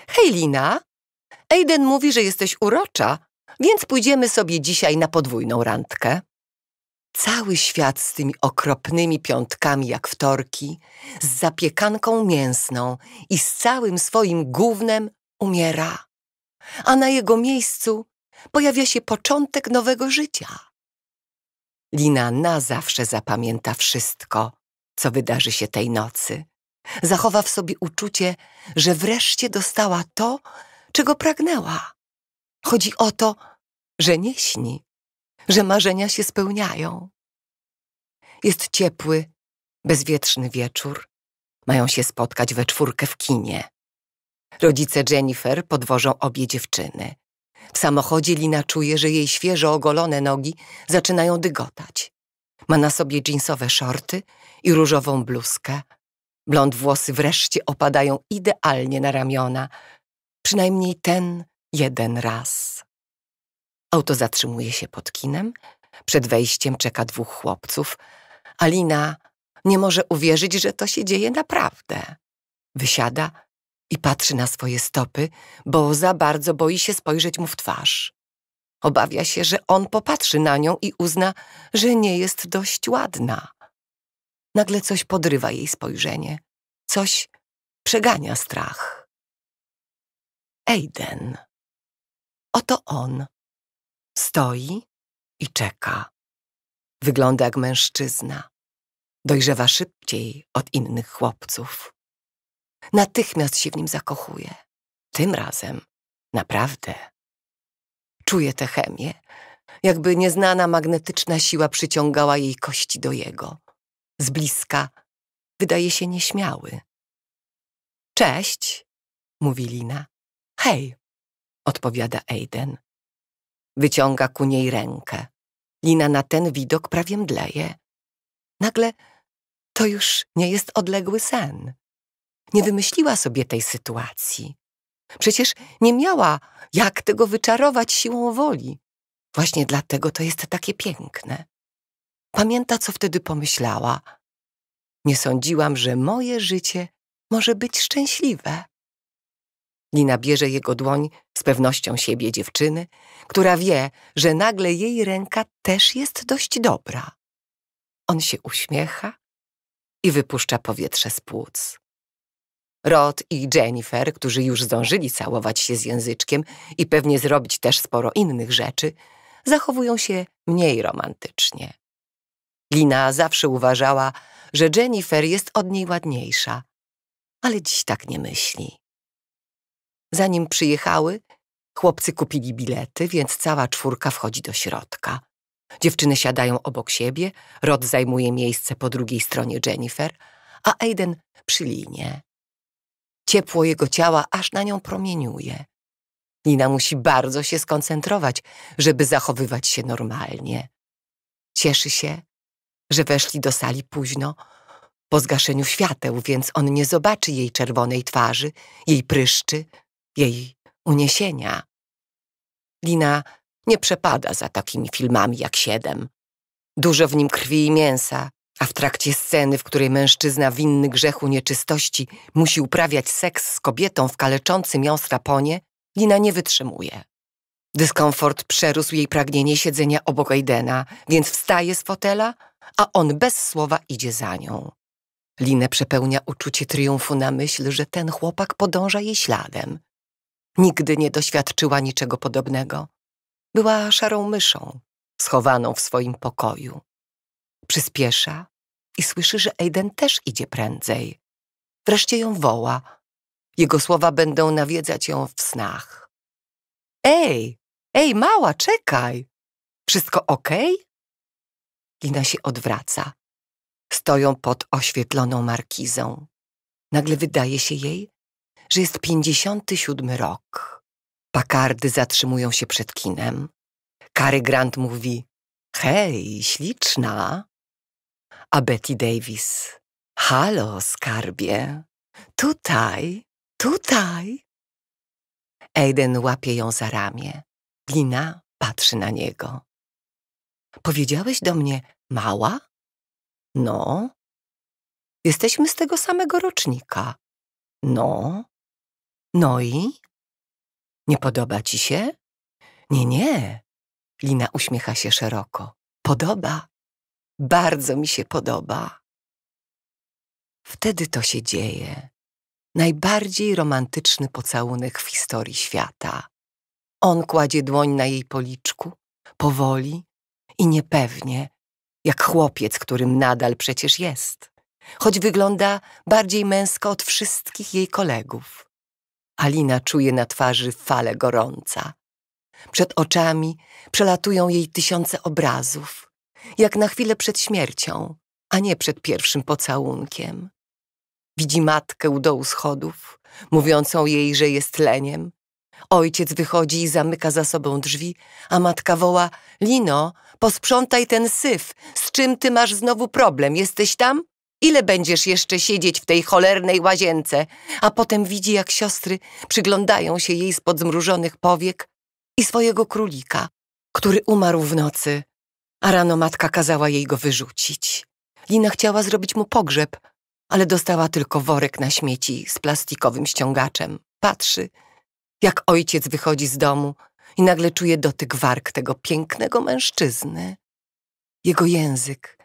Hej Lina! Aiden mówi, że jesteś urocza, więc pójdziemy sobie dzisiaj na podwójną randkę. Cały świat z tymi okropnymi piątkami jak wtorki, z zapiekanką mięsną i z całym swoim gównem umiera. A na jego miejscu pojawia się początek nowego życia. Lina na zawsze zapamięta wszystko, co wydarzy się tej nocy. Zachowa w sobie uczucie, że wreszcie dostała to, czego pragnęła. Chodzi o to, że nie śni, że marzenia się spełniają. Jest ciepły, bezwietrzny wieczór. Mają się spotkać we czwórkę w kinie. Rodzice Jennifer podwożą obie dziewczyny. W samochodzie Lina czuje, że jej świeżo ogolone nogi zaczynają dygotać. Ma na sobie jeansowe shorty i różową bluzkę. Blond włosy wreszcie opadają idealnie na ramiona. Przynajmniej ten jeden raz. Auto zatrzymuje się pod kinem. Przed wejściem czeka dwóch chłopców. Alina nie może uwierzyć, że to się dzieje naprawdę. Wysiada i patrzy na swoje stopy, bo za bardzo boi się spojrzeć mu w twarz. Obawia się, że on popatrzy na nią i uzna, że nie jest dość ładna. Nagle coś podrywa jej spojrzenie. Coś przegania strach. Ejden. Oto on. Stoi i czeka. Wygląda jak mężczyzna. Dojrzewa szybciej od innych chłopców. Natychmiast się w nim zakochuje. Tym razem naprawdę. Czuje tę chemię, jakby nieznana magnetyczna siła przyciągała jej kości do jego. Z bliska wydaje się nieśmiały. Cześć, mówi Lina. Hej, odpowiada Aiden. Wyciąga ku niej rękę. Lina na ten widok prawie mdleje. Nagle to już nie jest odległy sen. Nie wymyśliła sobie tej sytuacji. Przecież nie miała jak tego wyczarować siłą woli. Właśnie dlatego to jest takie piękne. Pamięta, co wtedy pomyślała. Nie sądziłam, że moje życie może być szczęśliwe. Nina bierze jego dłoń z pewnością siebie dziewczyny, która wie, że nagle jej ręka też jest dość dobra. On się uśmiecha i wypuszcza powietrze z płuc. Rod i Jennifer, którzy już zdążyli całować się z języczkiem i pewnie zrobić też sporo innych rzeczy, zachowują się mniej romantycznie. Lina zawsze uważała, że Jennifer jest od niej ładniejsza, ale dziś tak nie myśli. Zanim przyjechały, chłopcy kupili bilety, więc cała czwórka wchodzi do środka. Dziewczyny siadają obok siebie, Rod zajmuje miejsce po drugiej stronie Jennifer, a Aiden przy linie. Ciepło jego ciała aż na nią promieniuje. Lina musi bardzo się skoncentrować, żeby zachowywać się normalnie. Cieszy się, że weszli do sali późno, po zgaszeniu świateł, więc on nie zobaczy jej czerwonej twarzy, jej pryszczy, jej uniesienia. Lina nie przepada za takimi filmami jak Siedem. Dużo w nim krwi i mięsa, a w trakcie sceny, w której mężczyzna winny grzechu nieczystości musi uprawiać seks z kobietą w kaleczącym ją straponie, Lina nie wytrzymuje. Dyskomfort przerósł jej pragnienie siedzenia obok Aidena, więc wstaje z fotela, a on bez słowa idzie za nią. Linę przepełnia uczucie triumfu na myśl, że ten chłopak podąża jej śladem. Nigdy nie doświadczyła niczego podobnego. Była szarą myszą, schowaną w swoim pokoju. Przyspiesza i słyszy, że Aiden też idzie prędzej. Wreszcie ją woła. Jego słowa będą nawiedzać ją w snach. Ej, ej, mała, czekaj! Wszystko ok? Lina się odwraca. Stoją pod oświetloną markizą. Nagle wydaje się jej, że jest 57 rok. Pakardy zatrzymują się przed kinem. Kary Grant mówi Hej, śliczna. A Betty Davis Halo, skarbie. Tutaj, tutaj. Aiden łapie ją za ramię. Lina patrzy na niego. Powiedziałeś do mnie mała? No. Jesteśmy z tego samego rocznika. No. No i? Nie podoba ci się? Nie, nie. Lina uśmiecha się szeroko. Podoba. Bardzo mi się podoba. Wtedy to się dzieje. Najbardziej romantyczny pocałunek w historii świata. On kładzie dłoń na jej policzku, powoli i niepewnie, jak chłopiec, którym nadal przecież jest, choć wygląda bardziej męsko od wszystkich jej kolegów. Alina czuje na twarzy fale gorąca. Przed oczami przelatują jej tysiące obrazów, jak na chwilę przed śmiercią, a nie przed pierwszym pocałunkiem. Widzi matkę u dołu schodów, mówiącą jej, że jest leniem. Ojciec wychodzi i zamyka za sobą drzwi, a matka woła: Lino, posprzątaj ten syf, z czym ty masz znowu problem? Jesteś tam? Ile będziesz jeszcze siedzieć w tej cholernej łazience? A potem widzi, jak siostry przyglądają się jej spod zmrużonych powiek i swojego królika, który umarł w nocy, a rano matka kazała jej go wyrzucić. Lina chciała zrobić mu pogrzeb, ale dostała tylko worek na śmieci z plastikowym ściągaczem. Patrzy, jak ojciec wychodzi z domu i nagle czuje dotyk warg tego pięknego mężczyzny. Jego język